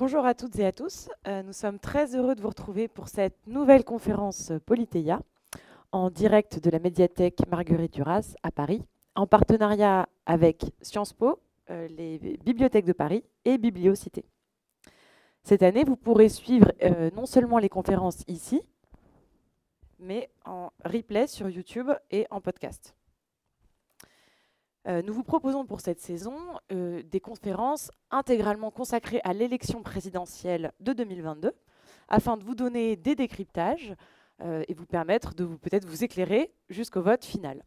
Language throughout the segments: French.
Bonjour à toutes et à tous. Euh, nous sommes très heureux de vous retrouver pour cette nouvelle conférence Polythéia en direct de la médiathèque Marguerite Duras à Paris, en partenariat avec Sciences Po, euh, les bibliothèques de Paris et Bibliocité. Cette année, vous pourrez suivre euh, non seulement les conférences ici, mais en replay sur YouTube et en podcast. Euh, nous vous proposons pour cette saison euh, des conférences intégralement consacrées à l'élection présidentielle de 2022, afin de vous donner des décryptages euh, et vous permettre de vous peut-être vous éclairer jusqu'au vote final.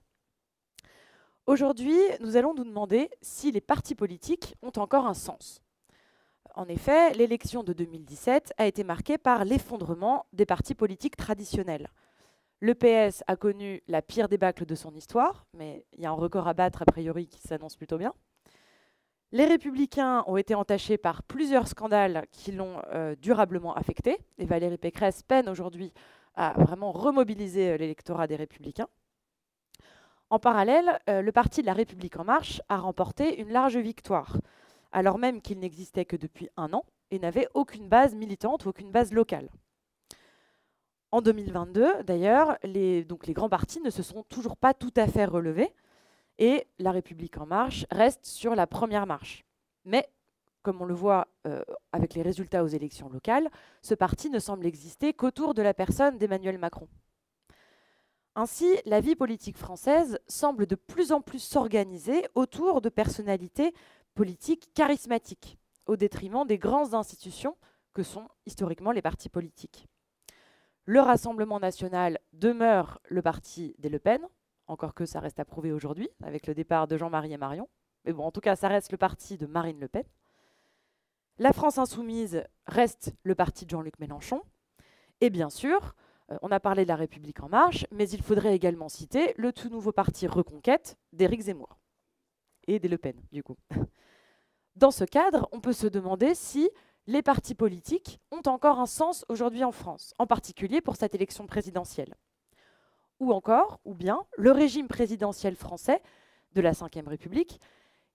Aujourd'hui, nous allons nous demander si les partis politiques ont encore un sens. En effet, l'élection de 2017 a été marquée par l'effondrement des partis politiques traditionnels. Le PS a connu la pire débâcle de son histoire, mais il y a un record à battre a priori qui s'annonce plutôt bien. Les républicains ont été entachés par plusieurs scandales qui l'ont euh, durablement affecté, et Valérie Pécresse peine aujourd'hui à vraiment remobiliser euh, l'électorat des républicains. En parallèle, euh, le parti de la République en marche a remporté une large victoire, alors même qu'il n'existait que depuis un an et n'avait aucune base militante ou aucune base locale. En 2022, d'ailleurs, les, les grands partis ne se sont toujours pas tout à fait relevés et La République en marche reste sur la première marche. Mais, comme on le voit euh, avec les résultats aux élections locales, ce parti ne semble exister qu'autour de la personne d'Emmanuel Macron. Ainsi, la vie politique française semble de plus en plus s'organiser autour de personnalités politiques charismatiques, au détriment des grandes institutions que sont historiquement les partis politiques. Le Rassemblement national demeure le parti des Le Pen, encore que ça reste à prouver aujourd'hui, avec le départ de Jean-Marie et Marion. Mais bon, en tout cas, ça reste le parti de Marine Le Pen. La France insoumise reste le parti de Jean-Luc Mélenchon. Et bien sûr, euh, on a parlé de la République en marche, mais il faudrait également citer le tout nouveau parti Reconquête d'Éric Zemmour et des Le Pen, du coup. Dans ce cadre, on peut se demander si les partis politiques ont encore un sens aujourd'hui en France, en particulier pour cette élection présidentielle. Ou encore, ou bien, le régime présidentiel français de la Ve République,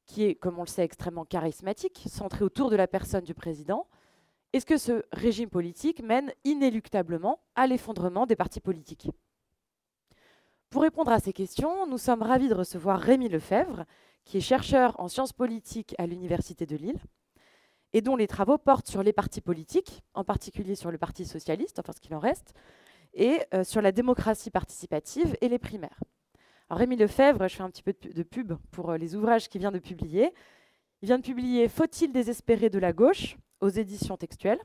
qui est, comme on le sait, extrêmement charismatique, centré autour de la personne du président, est-ce que ce régime politique mène inéluctablement à l'effondrement des partis politiques Pour répondre à ces questions, nous sommes ravis de recevoir Rémi Lefebvre, qui est chercheur en sciences politiques à l'Université de Lille et dont les travaux portent sur les partis politiques, en particulier sur le Parti socialiste, enfin ce qu'il en reste, et euh, sur la démocratie participative et les primaires. Rémi Lefebvre, je fais un petit peu de pub pour euh, les ouvrages qu'il vient de publier. Il vient de publier Faut-il désespérer de la gauche aux éditions textuelles.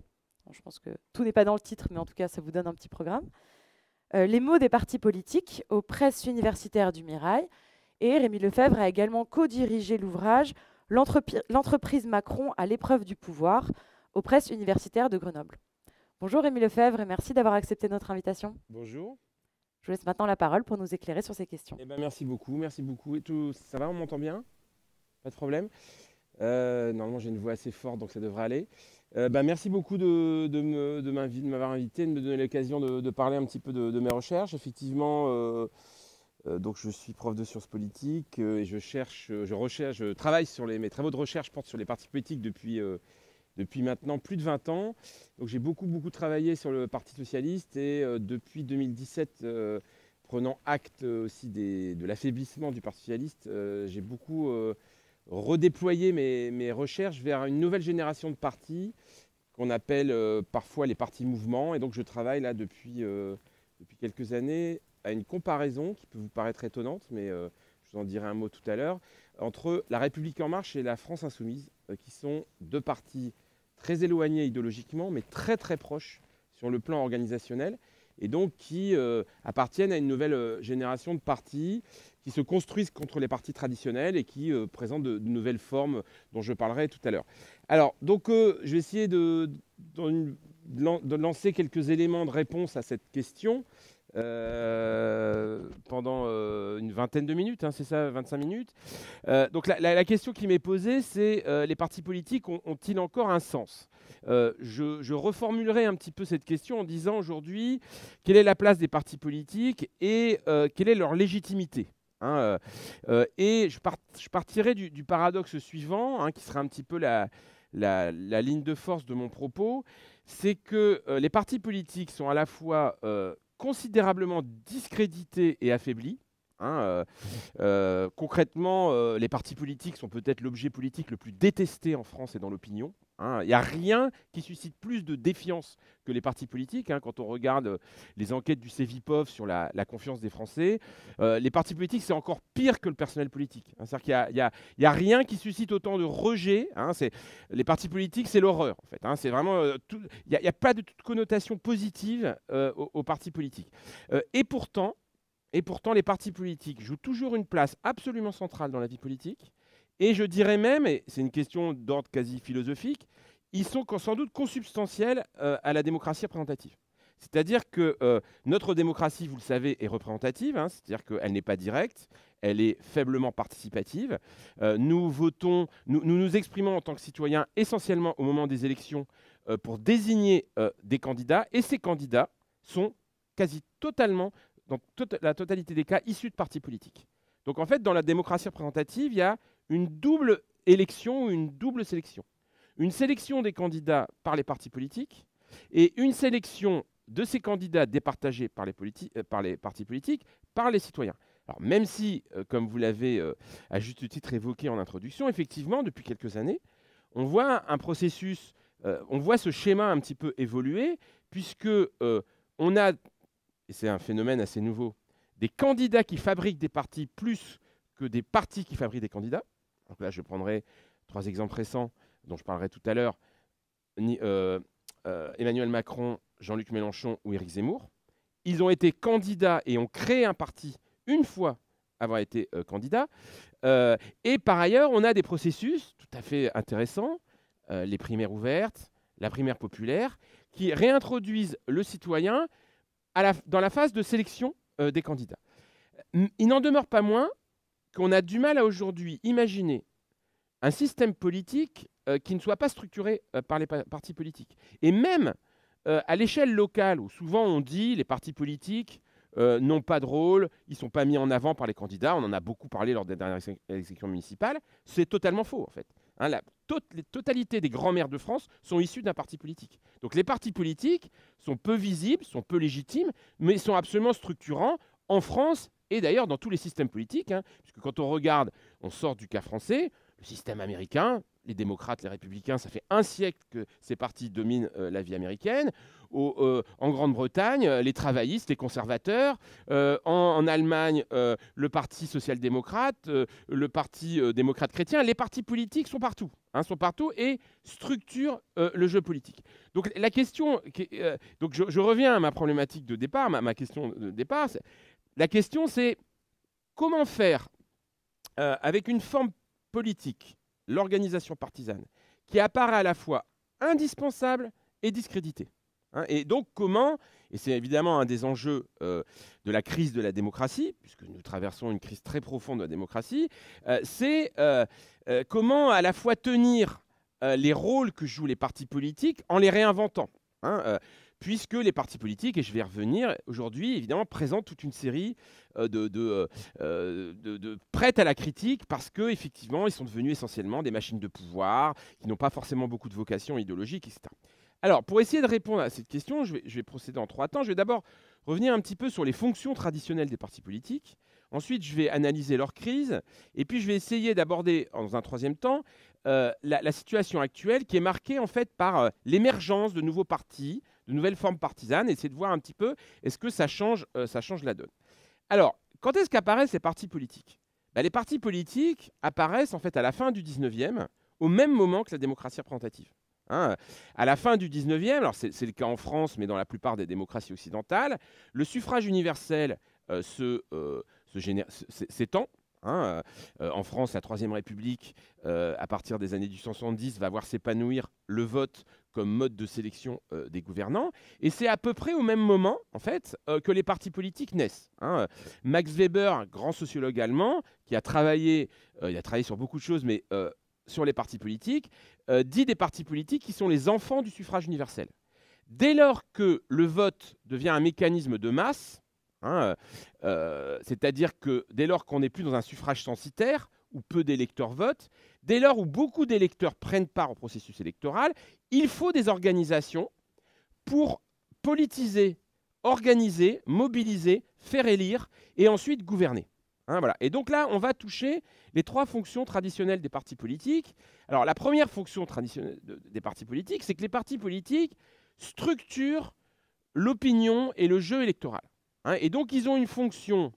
je pense que tout n'est pas dans le titre, mais en tout cas, ça vous donne un petit programme. Euh, les mots des partis politiques aux presses universitaires du Mirail. Et Rémi Lefebvre a également co-dirigé l'ouvrage l'entreprise Macron à l'épreuve du pouvoir aux presses universitaires de Grenoble. Bonjour Émile Lefebvre et merci d'avoir accepté notre invitation. Bonjour. Je vous laisse maintenant la parole pour nous éclairer sur ces questions. Eh ben, merci beaucoup, merci beaucoup. Et tout, ça va, on m'entend bien Pas de problème euh, Normalement j'ai une voix assez forte donc ça devrait aller. Euh, ben merci beaucoup de, de m'avoir invité, de me donner l'occasion de, parler un petit peu de, mes recherches. Effectivement, euh, euh, donc je suis prof de sciences politiques euh, et je cherche, euh, je recherche, travaille sur les, mes travaux de recherche portent sur les partis politiques depuis, maintenant plus de 20 ans. Donc j'ai beaucoup beaucoup travaillé sur le Parti socialiste et depuis 2017, prenant acte aussi de l'affaiblissement du Parti socialiste, j'ai beaucoup redéployé mes, recherches vers une nouvelle génération de partis qu'on appelle parfois les partis mouvements. Et donc je travaille là depuis quelques années à une comparaison qui peut vous paraître étonnante, mais euh, je vous en dirai un mot tout à l'heure, entre La République en marche et la France insoumise, euh, qui sont deux partis très éloignés idéologiquement, mais très très proches sur le plan organisationnel, et donc qui euh, appartiennent à une nouvelle génération de partis qui se construisent contre les partis traditionnels et qui présentent de, nouvelles formes dont je parlerai tout à l'heure. Alors, donc, je vais essayer de, lancer quelques éléments de réponse à cette question euh, pendant euh, une vingtaine de minutes, hein, c'est ça, 25 minutes. Euh, donc la, question qui m'est posée, c'est les partis politiques ont-ils encore un sens je, reformulerai un petit peu cette question en disant aujourd'hui quelle est la place des partis politiques et quelle est leur légitimité. Hein, et je, je partirai du, paradoxe suivant, hein, qui sera un petit peu la, la, ligne de force de mon propos, c'est que les partis politiques sont à la fois considérablement discrédité et affaibli. Hein, euh, euh, concrètement, euh, les partis politiques sont peut-être l'objet politique le plus détesté en France et dans l'opinion. Hein. Il n'y a rien qui suscite plus de défiance que les partis politiques. Hein. quand on regarde euh, les enquêtes du CEVIPOF sur la, confiance des Français, euh, les partis politiques, c'est encore pire que le personnel politique. Hein. Il n'y a, rien qui suscite autant de rejet. les partis politiques, c'est l'horreur, en fait. Euh, il n'y a, pas de connotation positive aux, aux, partis politiques. et pourtant... Et pourtant, les partis politiques jouent toujours une place absolument centrale dans la vie politique. Et je dirais même, et c'est une question d'ordre quasi philosophique, ils sont sans doute consubstantiels euh, à la démocratie représentative. C'est-à-dire que euh, notre démocratie, vous le savez, est représentative, hein, c'est-à-dire qu'elle n'est pas directe, elle est faiblement participative. Euh, nous votons, nous, nous, exprimons en tant que citoyens essentiellement au moment des élections pour désigner des candidats, et ces candidats sont quasi totalement, dans tota-, la totalité des cas, issus de partis politiques. Donc en fait, dans la démocratie représentative, il y a une double élection, ou une double sélection. Une sélection des candidats par les partis politiques et une sélection de ces candidats départagés par les, euh, partis politiques, par les citoyens. Alors même si, euh, comme vous l'avez euh, à juste titre évoqué en introduction, effectivement, depuis quelques années, on voit un processus, on voit ce schéma un petit peu évoluer, puisque on a, et c'est un phénomène assez nouveau, des candidats qui fabriquent des partis plus que des partis qui fabriquent des candidats. Donc là, je prendrai trois exemples récents dont je parlerai tout à l'heure. Euh, euh, Emmanuel Macron, Jean-Luc Mélenchon ou Éric Zemmour. Ils ont été candidats et ont créé un parti une fois avoir été euh, et par ailleurs, on a des processus tout à fait intéressants, les primaires ouvertes, la primaire populaire, qui réintroduisent le citoyen dans la phase de sélection des candidats. Hum, il n'en demeure pas moins qu'on a du mal à aujourd'hui imaginer un système politique euh, qui ne soit pas structuré euh, par les partis politiques. Et même euh, à l'échelle locale, où souvent on dit les partis politiques n'ont pas de rôle, ils ne sont pas mis en avant par les candidats, on en a beaucoup parlé lors des dernières élections municipales, c'est totalement faux en fait. Hein, la totalité des grands-mères de France sont issus d'un parti politique. Donc les partis politiques sont peu visibles, sont peu légitimes, mais sont absolument structurants en France et d'ailleurs dans tous les systèmes politiques, hein, puisque quand on regarde, on sort du cas français, le système américain, les démocrates, les républicains, ça fait un siècle que ces partis dominent euh, la vie américaine. Euh, en Grande-Bretagne, euh, les travaillistes, les conservateurs. en, Allemagne, le parti social-démocrate, le parti démocrate chrétien. Les partis politiques sont partout, hein, sont partout et structurent le jeu politique. Donc la question, donc je, reviens à ma problématique de départ, ma, ma question de départ, la question, c'est comment faire euh, avec une forme politique, l'organisation partisane, qui apparaît à la fois indispensable et discréditée. Hein, et donc comment, et c'est évidemment un des enjeux euh, de la crise de la démocratie, puisque nous traversons une crise très profonde de la démocratie, euh, c'est comment à la fois tenir les rôles que jouent les partis politiques en les réinventant. Hein, puisque les partis politiques, et je vais revenir aujourd'hui, évidemment, présentent toute une série euh, de, de, euh, de, à la critique parce que effectivement, ils sont devenus essentiellement des machines de pouvoir, qui n'ont pas forcément beaucoup de vocation idéologique, etc. Alors, pour essayer de répondre à cette question, je vais, procéder en trois temps. Je vais d'abord revenir un petit peu sur les fonctions traditionnelles des partis politiques. Ensuite, je vais analyser leur crise. Et puis, je vais essayer d'aborder, dans un troisième temps, euh, la, situation actuelle qui est marquée en fait par l'émergence de nouveaux partis de nouvelles formes partisanes, et c'est de voir un petit peu est-ce que ça change, euh, ça change la donne. Alors, quand est-ce qu'apparaissent ces partis politiques bah, Les partis politiques apparaissent en fait à la fin du 19e, au même moment que la démocratie représentative. Hein. à la fin du 19e, alors c'est le cas en France, mais dans la plupart des démocraties occidentales, le suffrage universel euh, euh, s'étend. Hein, en France, la Troisième République, à partir des années 1870, va voir s'épanouir le vote comme mode de sélection euh, des gouvernants. Et c'est à peu près au même moment, en fait, euh, que les partis politiques naissent. Hein. Max Weber, grand sociologue allemand, qui a travaillé, euh, il a travaillé sur beaucoup de choses, mais sur les partis politiques, dit des partis politiques qui sont les enfants du suffrage universel. Dès lors que le vote devient un mécanisme de masse, hein, c'est-à-dire que dès lors qu'on n'est plus dans un suffrage censitaire, où peu d'électeurs votent, dès lors où beaucoup d'électeurs prennent part au processus électoral, il faut des organisations pour politiser, organiser, mobiliser, faire élire et ensuite gouverner. Hein, voilà. Et donc là, on va toucher les trois fonctions traditionnelles des partis politiques. Alors la première fonction traditionnelle des partis politiques, c'est que les partis politiques structurent l'opinion et le jeu électoral. Hein, et donc ils ont une fonction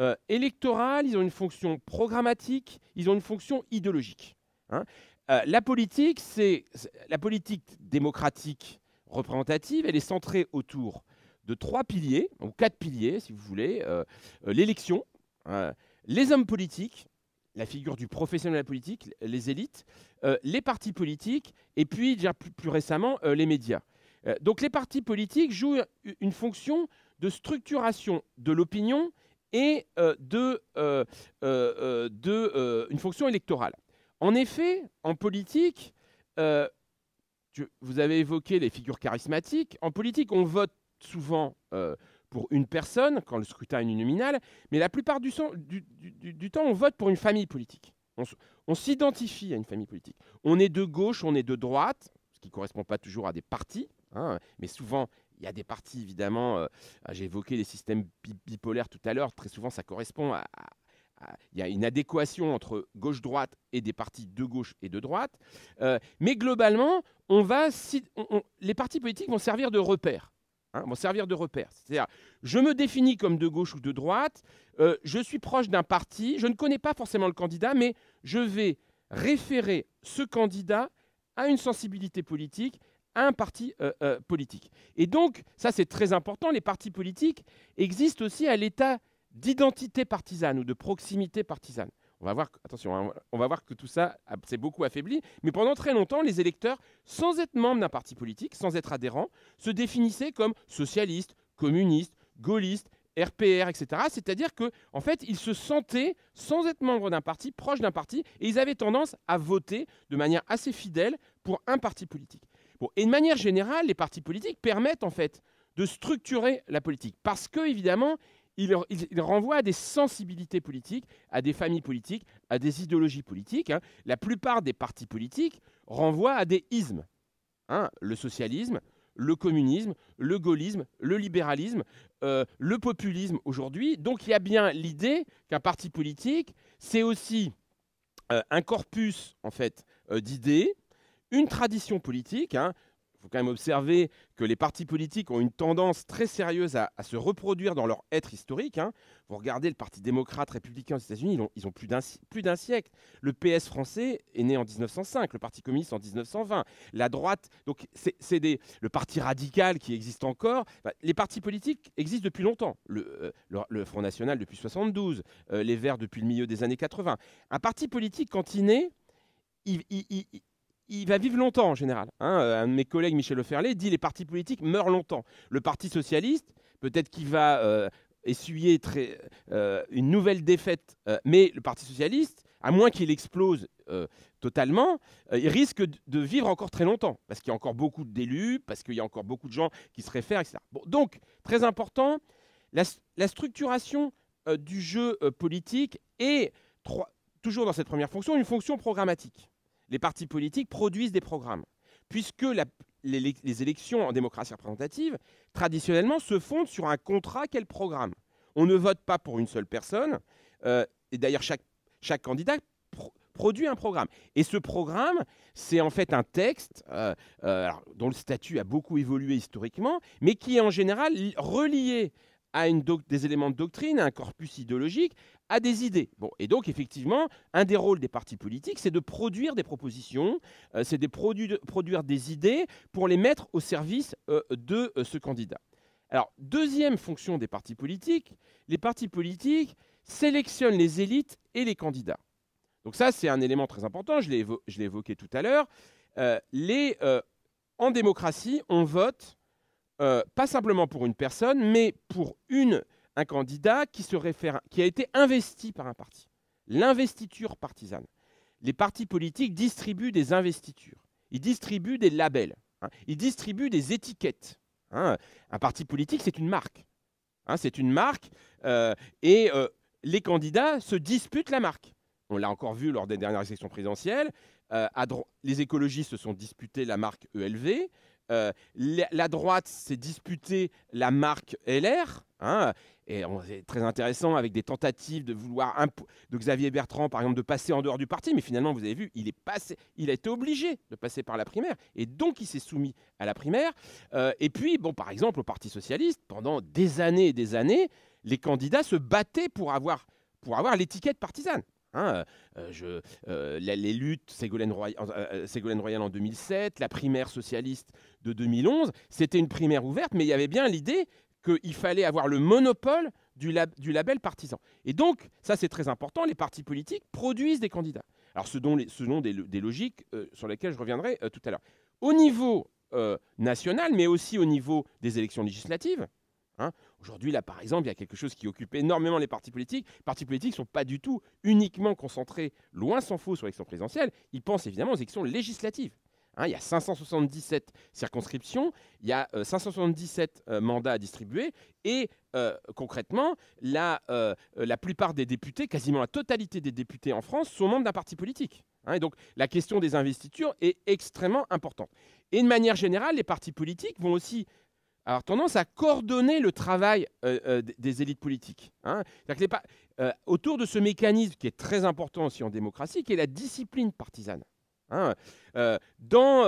euh, électorales, ils ont une fonction programmatique, ils ont une fonction idéologique. Hein. Euh, la politique, c'est la politique démocratique représentative, elle est centrée autour de trois piliers, ou quatre piliers si vous voulez, euh, l'élection, hein, les hommes politiques, la figure du professionnel de la politique, les élites, les partis politiques, et puis plus récemment les médias. donc les partis politiques jouent une fonction de structuration de l'opinion et euh, de, euh, euh, de une fonction électorale. En effet, en politique, vous avez évoqué les figures charismatiques. En politique, on vote souvent pour une personne quand le scrutin est uninominal, mais la plupart du, du, temps, on vote pour une famille politique. On, s'identifie à une famille politique. On est de gauche, on est de droite, ce qui ne correspond pas toujours à des partis, hein, mais souvent il y a des partis, évidemment, euh, euh, j'ai évoqué les systèmes bipolaires tout à l'heure, très souvent ça correspond à, Il y a une adéquation entre gauche-droite et des partis de gauche et de droite. Euh, mais globalement, on va, les partis politiques vont servir de hein, vont servir de repère. C'est-à-dire, je me définis comme de gauche ou de droite, je suis proche d'un parti, je ne connais pas forcément le candidat, mais je vais référer ce candidat à une sensibilité politique, un parti euh, euh, politique. Et donc, ça c'est très important, les partis politiques existent aussi à l'état d'identité partisane ou de proximité partisane. On va voir, attention, hein, on va voir que tout ça s'est beaucoup affaibli, mais pendant très longtemps, les électeurs, sans être membres d'un parti politique, sans être adhérents, se définissaient comme socialistes, communistes, gaullistes, RPR, etc. C'est-à-dire que, en fait, ils se sentaient, sans être membres d'un parti, proches d'un parti, et ils avaient tendance à voter de manière assez fidèle pour un parti politique et de manière générale, les partis politiques permettent en fait de structurer la politique parce qu'évidemment, ils, renvoient à des sensibilités politiques, à des familles politiques, à des idéologies politiques. Hein. La plupart des partis politiques renvoient à des ismes. Hein. le socialisme, le communisme, le gaullisme, le libéralisme, euh, le populisme aujourd'hui. Donc il y a bien l'idée qu'un parti politique, c'est aussi euh, un corpus en fait euh, d'idées une tradition politique. Hein. Il faut quand même observer que les partis politiques ont une tendance très sérieuse à, se reproduire dans leur être historique. Hein. Vous regardez le Parti démocrate républicain aux États-Unis, ils ont, plus d'un siècle. Le PS français est né en 1905, le Parti communiste en 1920. La droite, donc c'est le Parti radical qui existe encore. les partis politiques existent depuis longtemps. Le, euh, le, Front National depuis 72, euh, les Verts depuis le milieu des années 80. Un parti politique, quand il naît, il, il, il va vivre longtemps en général. Hein. Euh, un de mes collègues, Michel Leferlet, dit les partis politiques meurent longtemps. Le Parti socialiste, peut-être qu'il va euh, essuyer euh, une nouvelle défaite, mais le Parti socialiste, à moins qu'il explose totalement, il risque de vivre encore très longtemps, parce qu'il y a encore beaucoup d'élus, parce qu'il y a encore beaucoup de gens qui se réfèrent, etc. donc, très important, la, structuration du jeu politique est, toujours dans cette première fonction, une fonction programmatique les partis politiques produisent des programmes, puisque les, élections en démocratie représentative, traditionnellement, se fondent sur un contrat qu'est le programme. On ne vote pas pour une seule personne, euh, et d'ailleurs chaque, candidat produit un programme. Et ce programme, c'est en fait un texte euh, euh, dont le statut a beaucoup évolué historiquement, mais qui est en général relié à des éléments de doctrine, à un corpus idéologique, à des idées. Bon, et donc, effectivement, un des rôles des partis politiques, c'est de produire des propositions, euh, c'est de produire des idées pour les mettre au service euh, de euh, ce candidat. Alors, deuxième fonction des partis politiques, les partis politiques sélectionnent les élites et les candidats. Donc ça, c'est un élément très important, je l'ai évoqué tout à l'heure. en démocratie, on vote euh, pas simplement pour une personne, mais pour un candidat qui, se réfère, qui a été investi par un parti. L'investiture partisane. Les partis politiques distribuent des investitures, ils distribuent des labels, hein. ils distribuent des étiquettes. Hein. Un parti politique, c'est une marque. Hein. c'est une marque euh, et euh, les candidats se disputent la marque. On l'a encore vu lors des dernières élections présidentielles. les écologistes se sont disputés la marque ELV. Euh, la droite s'est disputée la marque LR. Hein, et c'est très intéressant avec des tentatives de vouloir de Xavier Bertrand par exemple de passer en dehors du parti, mais finalement vous avez vu, il est passé, il a été obligé de passer par la primaire et donc il s'est soumis à la primaire. Euh, et puis bon, par exemple au Parti socialiste, pendant des années et des années, les candidats se battaient pour avoir pour avoir l'étiquette partisane. Hein, euh, je, euh, les luttes, Ségolène, euh, Royal en 2007, la primaire socialiste de 2011, c'était une primaire ouverte, mais il y avait bien l'idée qu'il fallait avoir le monopole du, label partisan. Et donc, ça c'est très important, les partis politiques produisent des candidats. Alors, ce dont, les, des, logiques sur lesquelles je reviendrai tout à l'heure. Au niveau national, mais aussi au niveau des élections législatives, hein, Aujourd'hui, là, par exemple, il y a quelque chose qui occupe énormément les partis politiques. Les partis politiques ne sont pas du tout uniquement concentrés, loin s'en faut, sur l'élection présidentielle. Ils pensent évidemment aux élections législatives. Hein, il y a 577 circonscriptions, il y a 577 euh, euh, mandats à distribuer, et euh, concrètement, la, la plupart des députés, quasiment la totalité des députés en France, sont membres d'un parti politique. Hein, et donc la question des investitures est extrêmement importante. Et de manière générale, les partis politiques vont aussi tendance à coordonner le travail euh, euh, des élites politiques. Hein. Euh, autour de ce mécanisme qui est très important aussi en démocratie, qui est la discipline partisane. Hein, dans,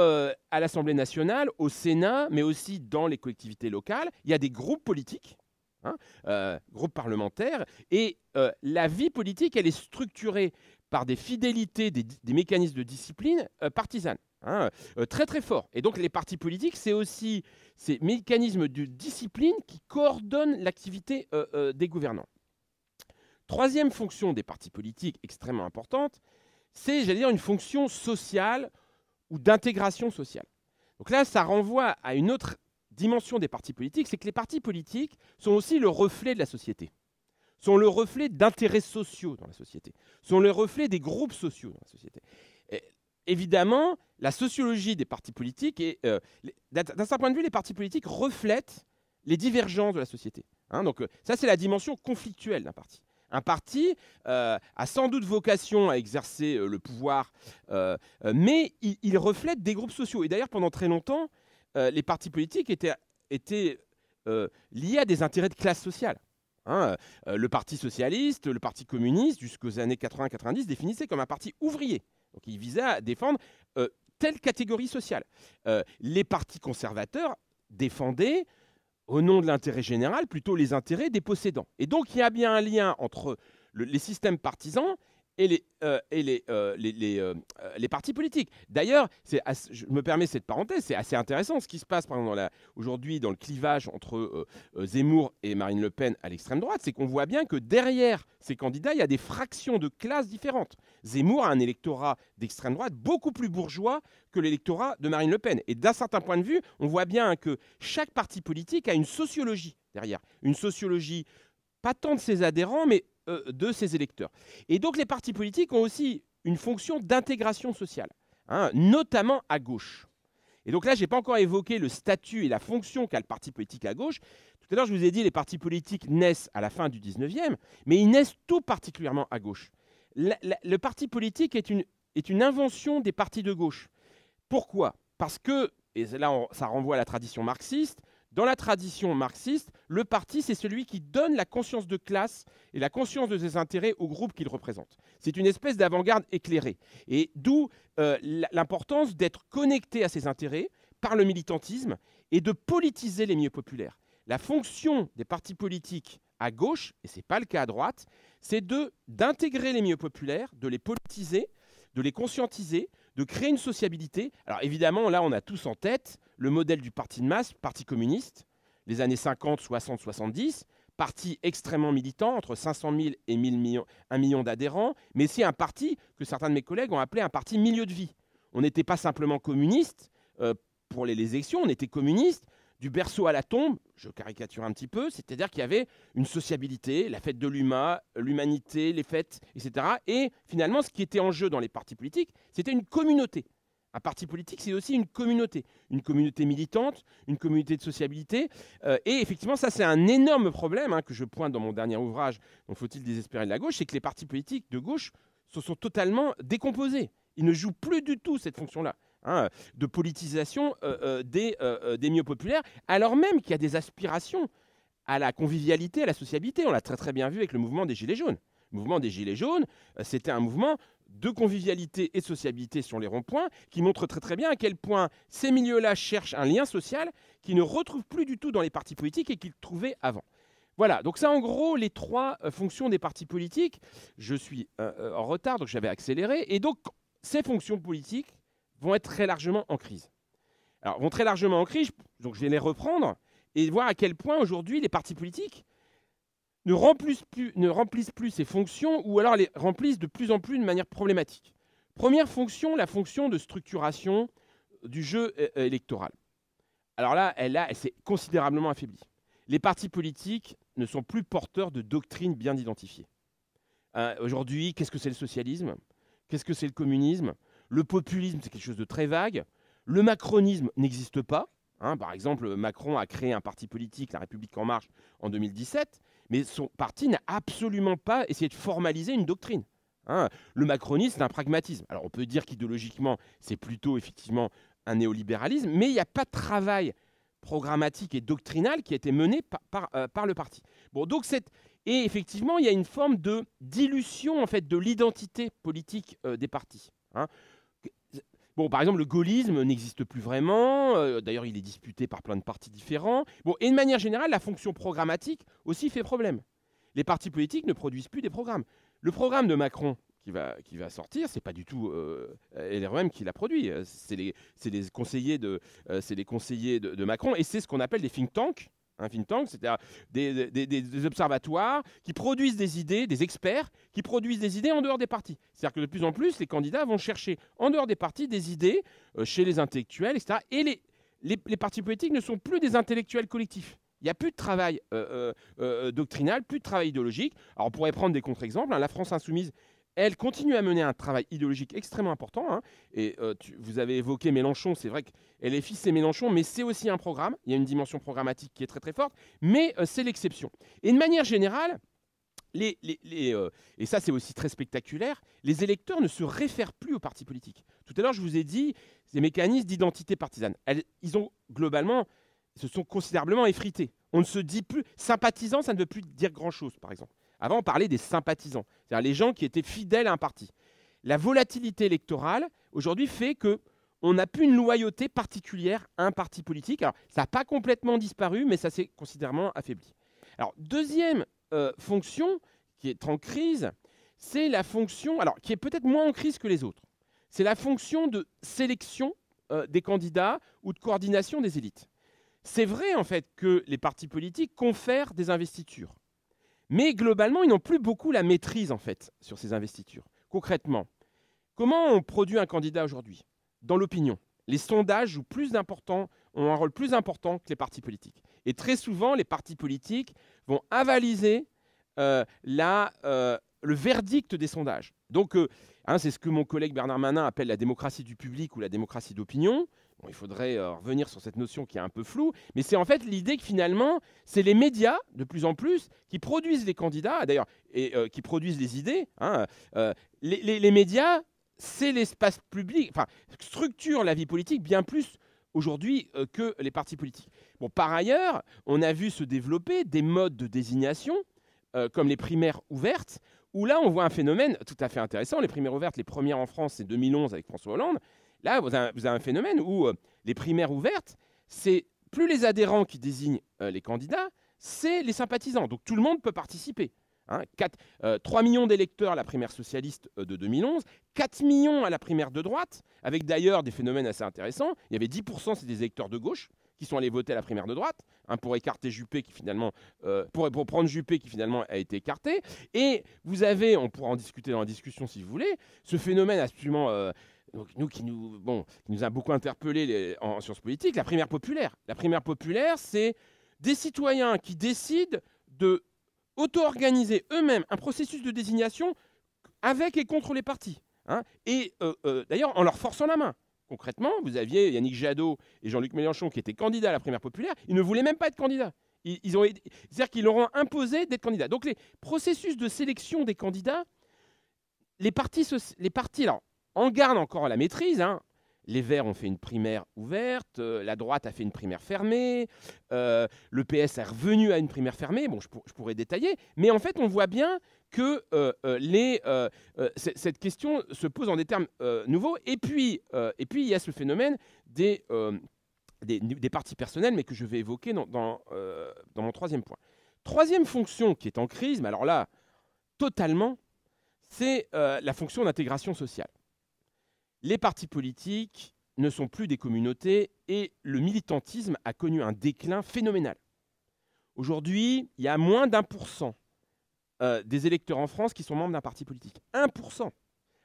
à l'Assemblée nationale, au Sénat, mais aussi dans les collectivités locales, il y a des groupes politiques, hein, groupes parlementaires, et la vie politique, elle est structurée par des fidélités, des, des mécanismes de discipline partisane. Hein, euh, très très fort. Et donc les partis politiques, c'est aussi ces mécanismes de discipline qui coordonnent l'activité euh, euh, des gouvernants. Troisième fonction des partis politiques extrêmement importante, c'est, j'allais dire, une fonction sociale ou d'intégration sociale. Donc là, ça renvoie à une autre dimension des partis politiques, c'est que les partis politiques sont aussi le reflet de la société, sont le reflet d'intérêts sociaux dans la société, sont le reflet des groupes sociaux dans la société. Et évidemment, la sociologie des partis politiques, euh, d'un certain point de vue, les partis politiques reflètent les divergences de la société. Hein. donc euh, ça, c'est la dimension conflictuelle d'un parti. Un parti euh, a sans doute vocation à exercer le pouvoir, mais il, reflète des groupes sociaux. Et d'ailleurs, pendant très longtemps, les partis politiques étaient liés à des intérêts de classe sociale. Hein, euh, le Parti socialiste, le Parti communiste, jusqu'aux années 80-90, définissait comme un parti ouvrier. Donc il visait à défendre euh, telle catégorie sociale. Euh, les partis conservateurs défendaient, au nom de l'intérêt général, plutôt les intérêts des possédants. Et donc il y a bien un lien entre les systèmes partisans et les, euh, et les, euh, les, euh, les, partis politiques. D'ailleurs, c'est je me permets cette parenthèse, c'est assez intéressant ce qui se passe par exemple, aujourd'hui dans le clivage entre Zemmour et Marine Le Pen à l'extrême droite, c'est qu'on voit bien que derrière ces candidats, il y a des fractions de classes différentes. Zemmour a un électorat d'extrême droite beaucoup plus bourgeois que l'électorat de Marine Le Pen. Et d'un certain point de vue, on voit bien que chaque parti politique a une sociologie derrière, une sociologie pas tant de ses adhérents, mais euh, de ses électeurs. Et donc les partis politiques ont aussi une fonction d'intégration sociale, hein, notamment à gauche. Et donc là, je n'ai pas encore évoqué le statut et la fonction qu'a le parti politique à gauche. Tout à l'heure, je vous ai dit, les partis politiques naissent à la fin du 19e, mais ils naissent tout particulièrement à gauche. le parti politique est une, invention des partis de gauche. Pourquoi Parce que, et là, ça renvoie à la tradition marxiste, dans la tradition marxiste, le parti, c'est celui qui donne la conscience de classe et la conscience de ses intérêts au groupe qu'il représente. C'est une espèce d'avant-garde éclairée. Et d'où euh, l'importance d'être connecté à ses intérêts par le militantisme et de politiser les milieux populaires. La fonction des partis politiques à gauche, et ce n'est pas le cas à droite, c'est d'intégrer les milieux populaires, de les politiser, de les conscientiser, de créer une sociabilité. Alors évidemment, là, on a tous en tête le modèle du parti de masse, parti communiste, les années 50, 60, 70, parti extrêmement militant, entre 500 000 et 1 million, d'adhérents, mais c'est un parti que certains de mes collègues ont appelé un parti milieu de vie. On n'était pas simplement communiste euh, pour les élections, on était communiste du berceau à la tombe, je caricature un petit peu, c'est-à-dire qu'il y avait une sociabilité, la fête de l'humain, l'humanité, les fêtes, etc. Et finalement, ce qui était en jeu dans les partis politiques, c'était une communauté. Un parti politique, c'est aussi une communauté, une communauté militante, une communauté de sociabilité. Euh, et effectivement, ça, c'est un énorme problème hein, que je pointe dans mon dernier ouvrage, faut-il désespérer de la gauche, c'est que les partis politiques de gauche se sont totalement décomposés. Ils ne jouent plus du tout cette fonction-là. Hein, de politisation euh, euh, des, milieux populaires, alors même qu'il y a des aspirations à la convivialité, à la sociabilité. On l'a très très bien vu avec le mouvement des Gilets jaunes. Le mouvement des Gilets jaunes, c'était un mouvement de convivialité et sociabilité sur les ronds-points, qui montre très très bien à quel point ces milieux-là cherchent un lien social qu'ils ne retrouvent plus du tout dans les partis politiques et qu'ils trouvaient avant. Voilà, donc ça en gros les trois euh, fonctions des partis politiques. Je suis euh, euh, en retard, donc j'avais accéléré. Et donc ces fonctions politiques vont être très largement en crise. Alors vont très largement en crise, donc je vais les reprendre et voir à quel point aujourd'hui les partis politiques ne remplissent, plus, ces fonctions ou alors les remplissent de plus en plus de manière problématique. Première fonction, la fonction de structuration du jeu euh, euh, électoral. Alors là, elle, s'est considérablement affaiblie. Les partis politiques ne sont plus porteurs de doctrines bien identifiées. Hein, aujourd'hui, qu'est-ce que c'est le socialisme Qu'est-ce que c'est le communisme Le populisme, c'est quelque chose de très vague. Le macronisme n'existe pas. Hein, par exemple, Macron a créé un parti politique, La République En Marche, en 2017 mais son parti n'a absolument pas essayé de formaliser une doctrine. Hein. le macronisme, c'est un pragmatisme. Alors on peut dire qu'idéologiquement, c'est plutôt effectivement un néolibéralisme, mais il n'y a pas de travail programmatique et doctrinal qui a été mené euh, par, le parti. Bon, donc cette... Et effectivement, il y a une forme de dilution en fait de l'identité politique euh, des partis. Hein. Bon, par exemple, le gaullisme n'existe plus vraiment. Euh, d'ailleurs, il est disputé par plein de partis différents. Bon, et de manière générale, la fonction programmatique aussi fait problème. Les partis politiques ne produisent plus des programmes. Le programme de Macron qui va, qui va sortir, c'est pas du tout euh, LREM qui l'a produit. Euh, c'est les, conseillers, de, euh, les conseillers de, de Macron et c'est ce qu'on appelle des think tanks un think tank, c'est des, des, des, observatoires qui produisent des idées, des experts qui produisent des idées en dehors des partis. C'est-à-dire que de plus en plus, les candidats vont chercher en dehors des partis des idées euh, chez les intellectuels, etc. Et les, les, partis politiques ne sont plus des intellectuels collectifs. Il n'y a plus de travail euh, euh, doctrinal, plus de travail idéologique. Alors on pourrait prendre des contre-exemples. Hein. La France insoumise elle continue à mener un travail idéologique extrêmement important. Hein. et euh, vous avez évoqué Mélenchon, c'est vrai que LFI, c'est Mélenchon, mais c'est aussi un programme. Il y a une dimension programmatique qui est très très forte, mais euh, c'est l'exception. Et de manière générale, les, euh, et ça c'est aussi très spectaculaire, les électeurs ne se réfèrent plus aux partis politiques. Tout à l'heure, je vous ai dit, ces mécanismes d'identité partisane, ils ont globalement, se sont considérablement effrités. On ne se dit plus, sympathisant, ça ne veut plus dire grand-chose, par exemple. Avant, on parlait des sympathisants, c'est-à-dire les gens qui étaient fidèles à un parti. La volatilité électorale, aujourd'hui, fait que on n'a plus une loyauté particulière à un parti politique. Alors, ça n'a pas complètement disparu, mais ça s'est considérablement affaibli. Alors, deuxième euh, fonction qui est en crise, c'est la fonction, alors qui est peut-être moins en crise que les autres, c'est la fonction de sélection euh, des candidats ou de coordination des élites. C'est vrai en fait que les partis politiques confèrent des investitures. Mais globalement, ils n'ont plus beaucoup la maîtrise, en fait, sur ces investitures. Concrètement, comment on produit un candidat aujourd'hui Dans l'opinion. Les sondages plus ont un rôle plus important que les partis politiques. Et très souvent, les partis politiques vont avaliser euh, euh, le verdict des sondages. Donc, euh, hein, c'est ce que mon collègue Bernard Manin appelle la démocratie du public ou la démocratie d'opinion il faudrait euh, revenir sur cette notion qui est un peu floue, mais c'est en fait l'idée que finalement, c'est les médias, de plus en plus, qui produisent les candidats, d'ailleurs, et euh, qui produisent les idées. Hein, euh, les, médias, c'est l'espace public, enfin, structure la vie politique bien plus aujourd'hui que les partis politiques. Bon, par ailleurs, on a vu se développer des modes de désignation, comme les primaires ouvertes, où là, on voit un phénomène tout à fait intéressant. Les primaires ouvertes, les premières en France, c'est 2011 avec François Hollande. Là, vous avez, un phénomène où euh, les primaires ouvertes, c'est plus les adhérents qui désignent euh, les candidats, c'est les sympathisants. Donc tout le monde peut participer. 3 hein. euh, millions d'électeurs à la primaire socialiste de 2011, 4 millions à la primaire de droite, avec d'ailleurs des phénomènes assez intéressants. Il y avait 10% c'est des électeurs de gauche qui sont allés voter à la primaire de droite, hein, pour écarter Juppé qui finalement, pour, prendre Juppé qui finalement a été écarté. Et vous avez, on pourra en discuter dans la discussion si vous voulez, ce phénomène absolument nous qui nous bon nous a beaucoup interpellés en, sciences politiques, la primaire populaire. La primaire populaire, c'est des citoyens qui décident de auto-organiser eux-mêmes un processus de désignation avec et contre les partis. Hein. et euh, euh, d'ailleurs en leur forçant la main. Concrètement, vous aviez Yannick Jadot et Jean-Luc Mélenchon qui étaient candidats à la primaire populaire, ils ne voulaient même pas être candidats. Ils, ont, c'est-à-dire qu'ils leur ont imposé d'être candidats. Donc les processus de sélection des candidats, les partis, les partis on garde encore la maîtrise. Hein. Les Verts ont fait une primaire ouverte, euh, la droite a fait une primaire fermée, euh, le PS est revenu à une primaire fermée. Bon, je, pourrais détailler, mais en fait, on voit bien que euh, cette question se pose en des termes nouveaux. Et puis, et puis, il y a ce phénomène des, des, des partis personnels, mais que je vais évoquer dans, dans, mon troisième point. Troisième fonction qui est en crise, mais alors là, totalement, c'est la fonction d'intégration sociale. Les partis politiques ne sont plus des communautés et le militantisme a connu un déclin phénoménal. Aujourd'hui, il y a moins d'un pour cent euh, des électeurs en France qui sont membres d'un parti politique. Un 1%.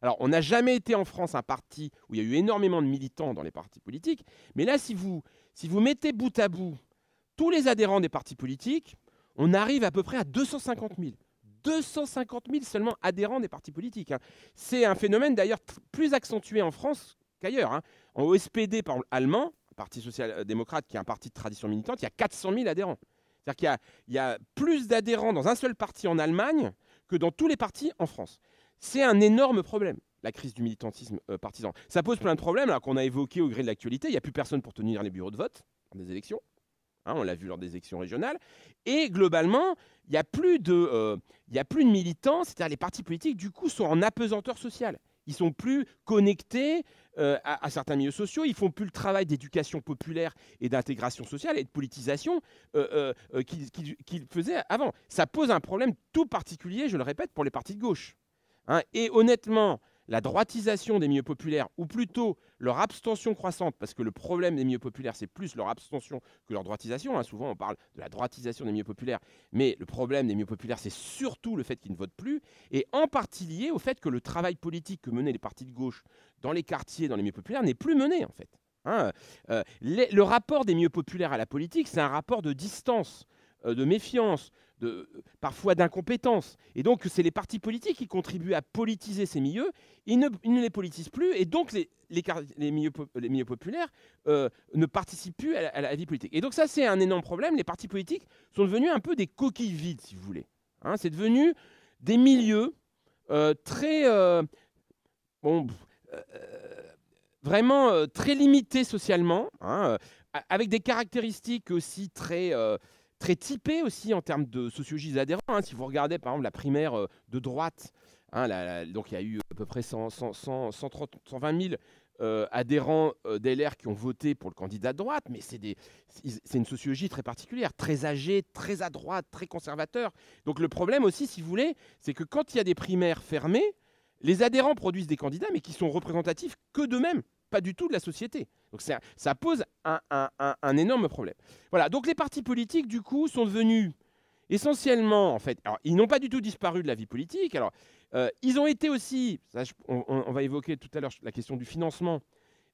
Alors, on n'a jamais été en France un parti où il y a eu énormément de militants dans les partis politiques, mais là, si vous, si vous mettez bout à bout tous les adhérents des partis politiques, on arrive à peu près à 250 000. 250 000 seulement adhérents des partis politiques. Hein. C'est un phénomène d'ailleurs plus accentué en France qu'ailleurs. Hein. En SPD, par allemand, Parti social-démocrate, qui est un parti de tradition militante, il y a 400 000 adhérents. C'est-à-dire qu'il y, a plus d'adhérents dans un seul parti en Allemagne que dans tous les partis en France. C'est un énorme problème, la crise du militantisme euh, partisan. Ça pose plein de problèmes, qu'on a évoqué au gré de l'actualité. Il n'y a plus personne pour tenir les bureaux de vote des élections. Hein, on l'a vu lors des élections régionales. Et globalement, il n'y a, plus de, euh, y a plus de militants, c'est-à-dire les partis politiques, du coup, sont en apesanteur sociale. Ils sont plus connectés euh, à, certains milieux sociaux, ils font plus le travail d'éducation populaire et d'intégration sociale et de politisation euh, qu'ils faisaient avant. Ça pose un problème tout particulier, je le répète, pour les partis de gauche. Hein. et honnêtement, la droitisation des milieux populaires, ou plutôt leur abstention croissante, parce que le problème des milieux populaires, c'est plus leur abstention que leur droitisation. Hein. Souvent, on parle de la droitisation des milieux populaires, mais le problème des milieux populaires, c'est surtout le fait qu'ils ne votent plus, et en partie lié au fait que le travail politique que menaient les partis de gauche dans les quartiers, dans les milieux populaires, n'est plus mené, en fait. Hein. Euh, le rapport des milieux populaires à la politique, c'est un rapport de distance euh, de méfiance, parfois d'incompétence. Et donc, c'est les partis politiques qui contribuent à politiser ces milieux. Ils ne, les politisent plus, et donc les, milieux, populaires euh, ne participent plus à la, vie politique. Et donc ça, c'est un énorme problème. Les partis politiques sont devenus un peu des coquilles vides, si vous voulez. Hein, c'est devenu des milieux euh, très... Euh, bon, vraiment très limités socialement, hein, avec des caractéristiques aussi très très typé aussi en termes de sociologie des adhérents. Hein. Si vous regardez par exemple la primaire euh, de droite, hein, donc il y a eu à peu près 100, 130, 120 000 adhérents des euh, d'LR qui ont voté pour le candidat de droite, mais c'est, c'est une sociologie très particulière, très âgée, très à droite, très conservateur. Donc le problème aussi, si vous voulez, c'est que quand il y a des primaires fermées, les adhérents produisent des candidats, mais qui sont représentatifs que d'eux-mêmes pas du tout de la société. Donc ça, ça pose un, énorme problème. Voilà, donc les partis politiques, du coup, sont devenus essentiellement, en fait, alors ils n'ont pas du tout disparu de la vie politique. Alors, euh, ils ont été aussi, on, va évoquer tout à l'heure la question du financement,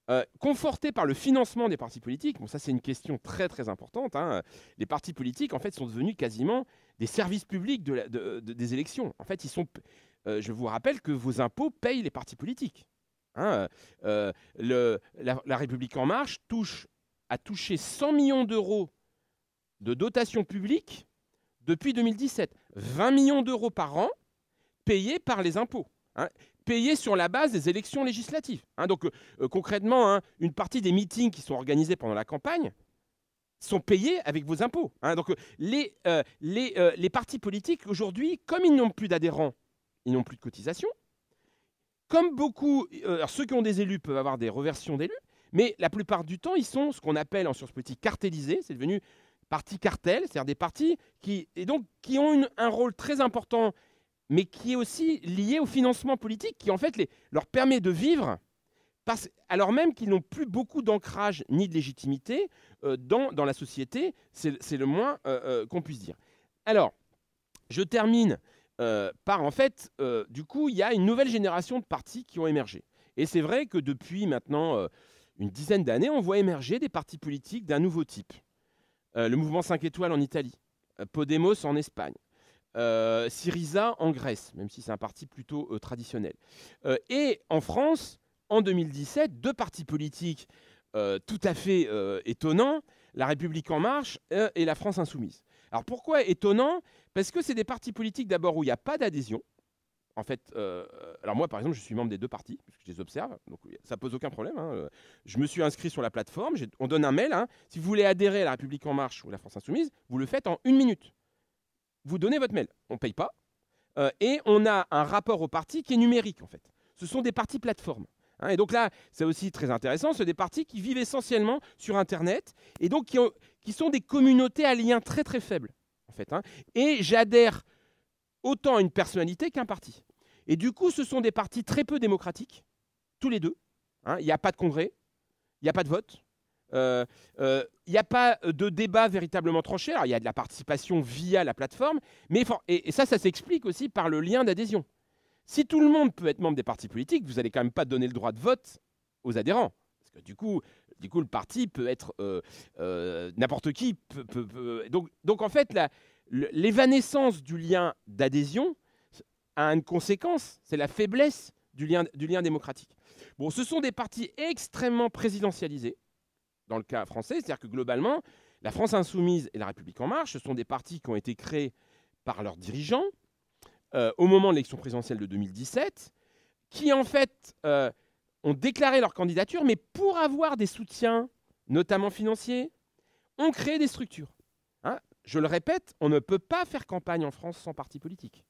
euh, confortés par le financement des partis politiques. Bon, ça, c'est une question très, très importante. Hein. Les partis politiques, en fait, sont devenus quasiment des services publics des élections. En fait, ils sont. Euh, je vous rappelle que vos impôts payent les partis politiques. Hein, euh, le, la, République en marche touche, a touché 100 millions d'euros de dotation publique depuis 2017. 20 millions d'euros par an payés par les impôts. Hein, payés sur la base des élections législatives. Hein. donc euh, concrètement, une partie des meetings qui sont organisés pendant la campagne sont payés avec vos impôts. donc les, euh, les, les partis politiques aujourd'hui, comme ils n'ont plus d'adhérents, ils n'ont plus de cotisations, comme beaucoup, euh, ceux qui ont des élus peuvent avoir des reversions d'élus, mais la plupart du temps, ils sont ce qu'on appelle en sciences politiques cartélisés. C'est devenu parti cartel, c'est-à-dire des partis qui, qui ont un rôle très important, mais qui est aussi lié au financement politique, qui en fait leur permet de vivre, alors même qu'ils n'ont plus beaucoup d'ancrage ni de légitimité euh, dans, dans, la société, c'est le moins euh, qu'on puisse dire. Alors, je termine euh, par en fait, euh, du coup, il y a une nouvelle génération de partis qui ont émergé. Et c'est vrai que depuis maintenant euh, une dizaine d'années, on voit émerger des partis politiques d'un nouveau type. le mouvement 5 étoiles en Italie, Podemos en Espagne, Syriza en Grèce, même si c'est un parti plutôt traditionnel. et en France, en 2017, deux partis politiques tout à fait étonnants, La République en marche et La France insoumise. Alors pourquoi étonnant Parce que c'est des partis politiques d'abord où il n'y a pas d'adhésion. En fait, euh, alors moi par exemple, je suis membre des deux partis, puisque je les observe, donc euh, ça pose aucun problème. Hein, euh. Je me suis inscrit sur la plateforme, on donne un mail. Hein. Si vous voulez adhérer à La République En Marche ou à La France Insoumise, vous le faites en une minute. Vous donnez votre mail, on ne paye pas. et on a un rapport au parti qui est numérique en fait. Ce sont des partis plateformes. Hein, et donc là, c'est aussi très intéressant, sont des partis qui vivent essentiellement sur Internet et donc qui, sont des communautés à liens très très faibles, en fait. Hein, et j'adhère autant à une personnalité qu'un parti. Et du coup, ce sont des partis très peu démocratiques, tous les deux. Hein, il n'y a pas de congrès, il n'y a pas de vote, euh, euh, il n'y a pas de débat véritablement tranché. il y a de la participation via la plateforme, mais et ça, ça s'explique aussi par le lien d'adhésion. Si tout le monde peut être membre des partis politiques, vous n'allez quand même pas donner le droit de vote aux adhérents. Parce que du coup, du coup le parti peut être euh, euh, n'importe qui. Donc, donc en fait, l'évanescence du lien d'adhésion a une conséquence, c'est la faiblesse du lien, du lien démocratique. Bon, ce sont des partis extrêmement présidentialisés, dans le cas français, c'est-à-dire que globalement, la France insoumise et la République en marche, ce sont des partis qui ont été créés par leurs dirigeants, euh, au moment de l'élection présidentielle de 2017, qui en fait euh, ont déclaré leur candidature, mais pour avoir des soutiens, notamment financiers, ont créé des structures. Hein, je le répète, on ne peut pas faire campagne en France sans parti politique.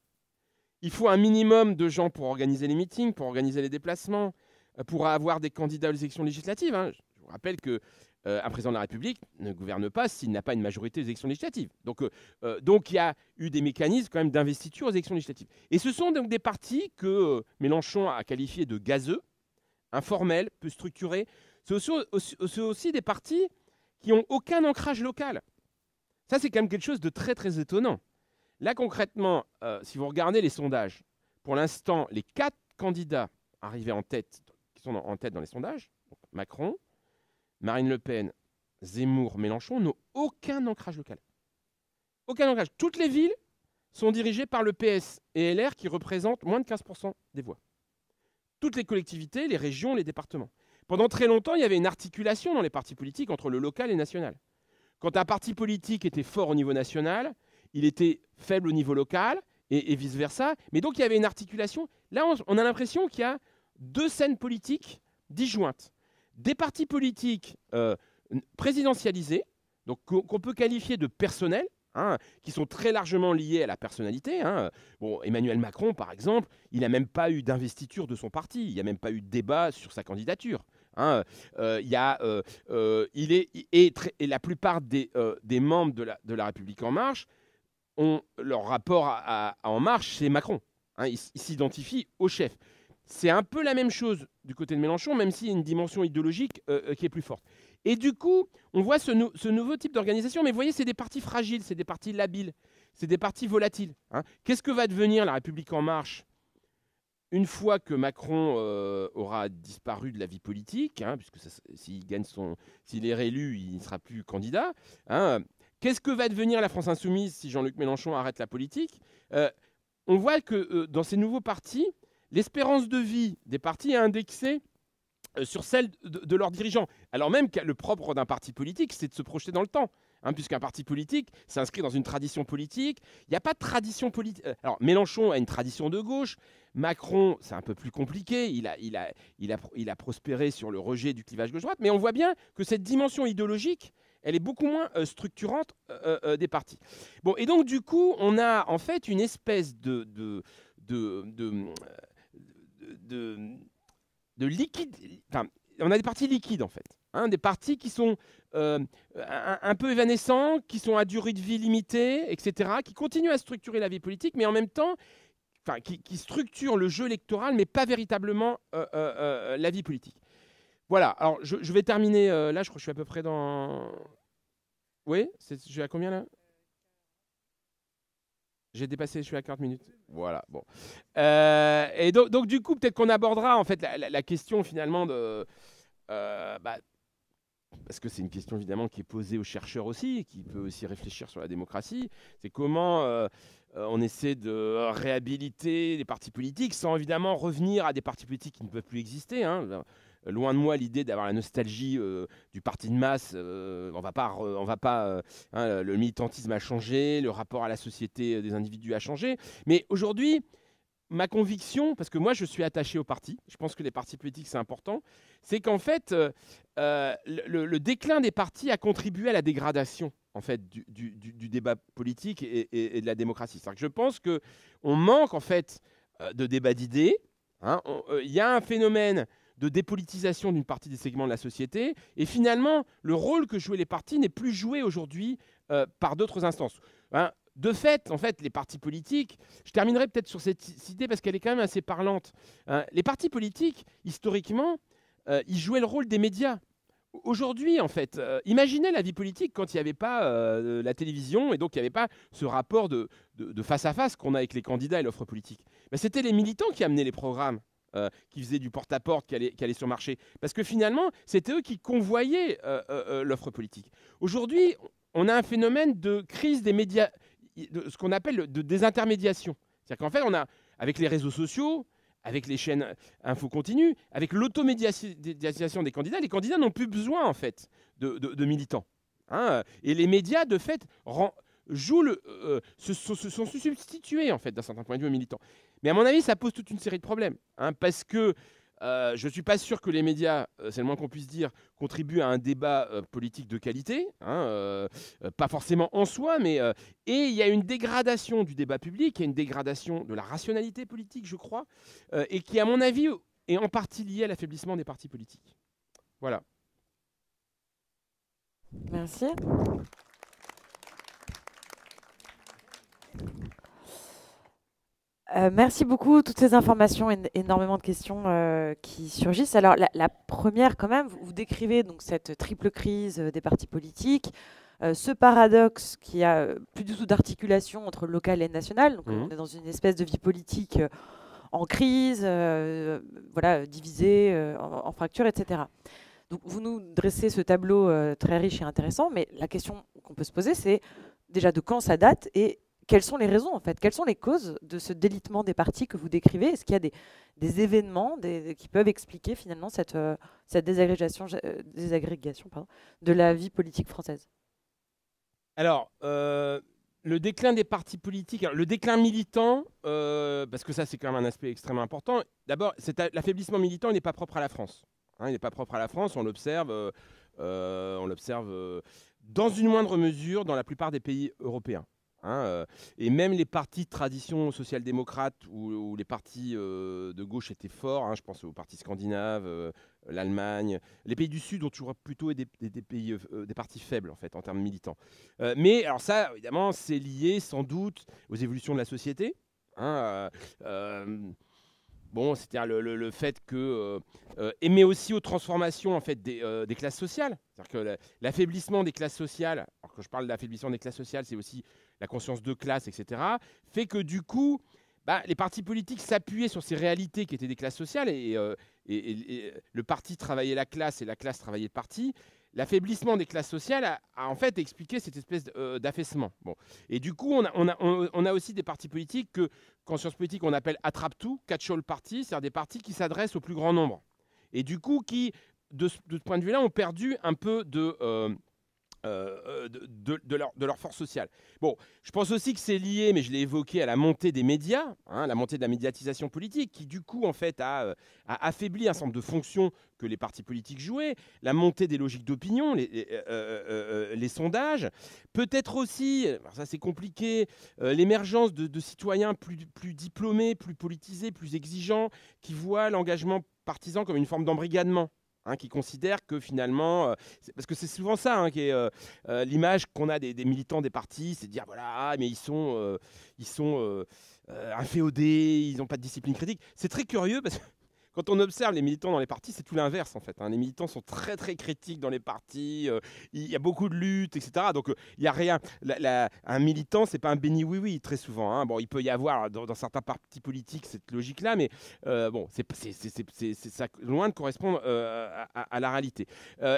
Il faut un minimum de gens pour organiser les meetings, pour organiser les déplacements, euh, pour avoir des candidats aux élections législatives. Hein. Je vous rappelle que euh, un président de la République ne gouverne pas s'il n'a pas une majorité aux élections législatives. Donc, euh, euh, donc il y a eu des mécanismes quand même d'investiture aux élections législatives. Et ce sont donc des partis que Mélenchon a qualifiés de gazeux, informels, peu structurés. Ce sont aussi, des partis qui n'ont aucun ancrage local. Ça, c'est quand même quelque chose de très très étonnant. Là, concrètement, si vous regardez les sondages, pour l'instant, les quatre candidats arrivés en tête, qui sont en tête dans les sondages, Macron, Marine Le Pen, Zemmour, Mélenchon n'ont aucun ancrage local. Aucun ancrage. Toutes les villes sont dirigées par le PS et LR qui représentent moins de 15% des voix. Toutes les collectivités, les régions, les départements. Pendant très longtemps, il y avait une articulation dans les partis politiques entre le local et le national. Quand un parti politique était fort au niveau national, il était faible au niveau local et, vice-versa. Mais donc il y avait une articulation. Là, on a l'impression qu'il y a deux scènes politiques disjointes des partis politiques euh, présidentialisés, donc qu'on peut qualifier de personnels, hein, qui sont très largement liés à la personnalité. Hein. Bon, Emmanuel Macron, par exemple, il n'a même pas eu d'investiture de son parti, il n'y a même pas eu de débat sur sa candidature. Hein. Euh, euh, il est, et, la plupart des, membres de la, République En Marche, ont, leur rapport à, En Marche, c'est Macron. ils s'identifient au chef. C'est un peu la même chose du côté de Mélenchon, même s'il y a une dimension idéologique euh, euh, qui est plus forte. Et du coup, on voit ce, nouveau type d'organisation, mais vous voyez, c'est des partis fragiles, c'est des partis labiles, c'est des partis volatiles. Hein. Qu'est-ce que va devenir la République en marche une fois que Macron euh, aura disparu de la vie politique, hein, puisque s'il gagne son, s'il est réélu, il ne sera plus candidat. Hein. Qu'est-ce que va devenir la France insoumise si Jean-Luc Mélenchon arrête la politique On voit que dans ces nouveaux partis, L'espérance de vie des partis est indexée euh, sur celle de, leurs dirigeants. Alors même que le propre d'un parti politique, c'est de se projeter dans le temps. Hein, puisqu'un parti politique s'inscrit dans une tradition politique. Il n'y a pas de tradition politique. Euh, alors, Mélenchon a une tradition de gauche. Macron, c'est un peu plus compliqué. Il a, il, a, il, a, il a prospéré sur le rejet du clivage gauche-droite. Mais on voit bien que cette dimension idéologique, elle est beaucoup moins euh, structurante des partis. Bon, et donc, du coup, on a en fait une espèce de, de de, de liquide. on a des partis liquides en fait. Hein, des partis qui sont euh, un, peu évanescents, qui sont à durée de vie limitée, etc., qui continuent à structurer la vie politique, mais en même temps, qui, qui, structurent le jeu électoral, mais pas véritablement euh, euh, la vie politique. Voilà, alors je, je vais terminer là, je crois que je suis à peu près dans... Oui, je suis à combien là j'ai dépassé, je suis à 40 minutes. Voilà, bon. Euh, et donc, du coup, peut-être qu'on abordera en fait la, question finalement de. Euh, bah, parce que c'est une question évidemment qui est posée aux chercheurs aussi, qui peut aussi réfléchir sur la démocratie. C'est comment euh, on essaie de réhabiliter les partis politiques sans évidemment revenir à des partis politiques qui ne peuvent plus exister. Hein loin de moi l'idée d'avoir la nostalgie euh, du parti de masse. Euh, on va pas, on va pas. Euh, hein, le militantisme a changé, le rapport à la société des individus a changé. Mais aujourd'hui, ma conviction, parce que moi je suis attaché au parti, je pense que les partis politiques c'est important, c'est qu'en fait le, déclin des partis a contribué à la dégradation en fait du, débat politique et, de la démocratie. cest que je pense que on manque en fait de débats d'idées. Hein. Il y a un phénomène de dépolitisation d'une partie des segments de la société. Et finalement, le rôle que jouaient les partis n'est plus joué aujourd'hui euh, par d'autres instances. Hein, de fait, en fait, les partis politiques, je terminerai peut-être sur cette idée parce qu'elle est quand même assez parlante. Hein, les partis politiques, historiquement, euh, ils jouaient le rôle des médias. Aujourd'hui, en fait, euh, imaginez la vie politique quand il n'y avait pas la télévision et donc il n'y avait pas ce rapport de, face à face qu'on a avec les candidats et l'offre politique. Ben, c'était les militants qui amenaient les programmes. Euh, qui faisaient du porte-à-porte, qui, allaient, sur marché. Parce que finalement, c'était eux qui convoyaient euh, euh, l'offre politique. Aujourd'hui, on a un phénomène de crise des médias, de ce qu'on appelle de désintermédiation. C'est-à-dire qu'en fait, on a, avec les réseaux sociaux, avec les chaînes info continue, avec l'automédiatisation des candidats, les candidats n'ont plus besoin, en fait, de, militants. Hein, et les médias, de fait, jouent se, se, sont substitués, en fait, d'un certain point de vue, aux militants. Mais à mon avis, ça pose toute une série de problèmes. Hein, parce que euh, je ne suis pas sûr que les médias, euh, c'est le moins qu'on puisse dire, contribuent à un débat euh, politique de qualité, hein, pas forcément en soi, mais et il y a une dégradation du débat public, il y a une dégradation de la rationalité politique, je crois, et qui, à mon avis, est en partie liée à l'affaiblissement des partis politiques. Voilà. Merci. Euh, merci beaucoup. Toutes ces informations, et énormément de questions euh, qui surgissent. Alors, la, première, quand même, vous, décrivez donc cette triple crise euh, des partis politiques, ce paradoxe qui a plus du tout d'articulation entre local et national. Donc, on mhm. est dans une espèce de vie politique en crise, voilà, divisée, en, en, fracture, etc. Donc, vous nous dressez ce tableau très riche et intéressant, mais la question qu'on peut se poser, c'est déjà de quand ça date et quelles sont les raisons en fait Quelles sont les causes de ce délitement des partis que vous décrivez Est-ce qu'il y a des, événements qui peuvent expliquer finalement cette, euh, désagrégation, euh, de la vie politique française Alors, euh, le déclin des partis politiques, le déclin militant, parce que ça c'est quand même un aspect extrêmement important, d'abord l'affaiblissement militant n'est pas propre à la France. Hein. il n'est pas propre à la France, on l'observe, on l'observe dans une moindre mesure dans la plupart des pays européens. Hein, euh, et même les partis de tradition social-démocrate ou les partis euh, de gauche étaient forts, hein, je pense aux partis scandinaves, euh, l'Allemagne, les pays du Sud ont toujours plutôt des, des, pays, des partis faibles en fait en termes militants. mais alors ça, évidemment, c'est lié sans doute aux évolutions de la société. Hein, bon, c'est-à-dire le, fait que mais euh, euh, aussi aux transformations en fait des, euh, classes sociales. C'est-à-dire que l'affaiblissement des classes sociales, alors quand je parle d'affaiblissement des classes sociales, c'est aussi la conscience de classe, etc., fait que du coup, bah, les partis politiques s'appuyaient sur ces réalités qui étaient des classes sociales et le parti travaillait la classe et la classe travaillait le parti. L'affaiblissement des classes sociales a, en fait expliqué cette espèce euh, d'affaissement. Bon. Et du coup, on a, on, a, aussi des partis politiques que, qu'en sciences politiques, on appelle attrape-tout, catch-all party, c'est-à-dire des partis qui s'adressent au plus grand nombre. Et du coup, qui, de, ce point de vue-là, ont perdu un peu de, euh, euh, euh, de, de, leur, force sociale. Bon, je pense aussi que c'est lié, mais je l'ai évoqué, à la montée des médias, hein, la montée de la médiatisation politique, qui du coup, en fait, euh, a, affaibli un certain nombre de fonctions que les partis politiques jouaient, la montée des logiques d'opinion, les, sondages, peut-être aussi, ça c'est compliqué, l'émergence de, citoyens plus diplômés, plus politisés, plus exigeants, qui voient l'engagement partisan comme une forme d'embrigadement. Hein, qui considèrent que finalement, euh, parce que c'est souvent ça hein, qui est euh, euh, l'image qu'on a des, militants des partis, c'est de dire voilà, ah, mais ils sont, ils sont inféodés, ils n'ont pas de discipline critique. C'est très curieux parce que quand on observe les militants dans les partis, c'est tout l'inverse en fait. Hein. Les militants sont très très critiques dans les partis. Euh, il y a beaucoup de luttes, etc. Donc euh, il n'y a rien. un militant, c'est pas un béni oui oui très souvent. Hein. Bon, il peut y avoir dans, certains partis politiques cette logique-là, mais euh, bon, c'est loin de correspondre à, la réalité.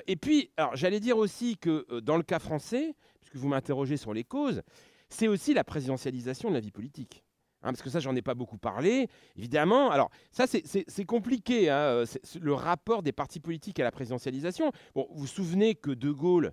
et puis, j'allais dire aussi que dans le cas français, puisque vous m'interrogez sur les causes, c'est aussi la présidentialisation de la vie politique. Hein, parce que ça, j'en ai pas beaucoup parlé. Évidemment, alors ça, c'est compliqué, hein, euh, le rapport des partis politiques à la présidentialisation. vous vous souvenez que De Gaulle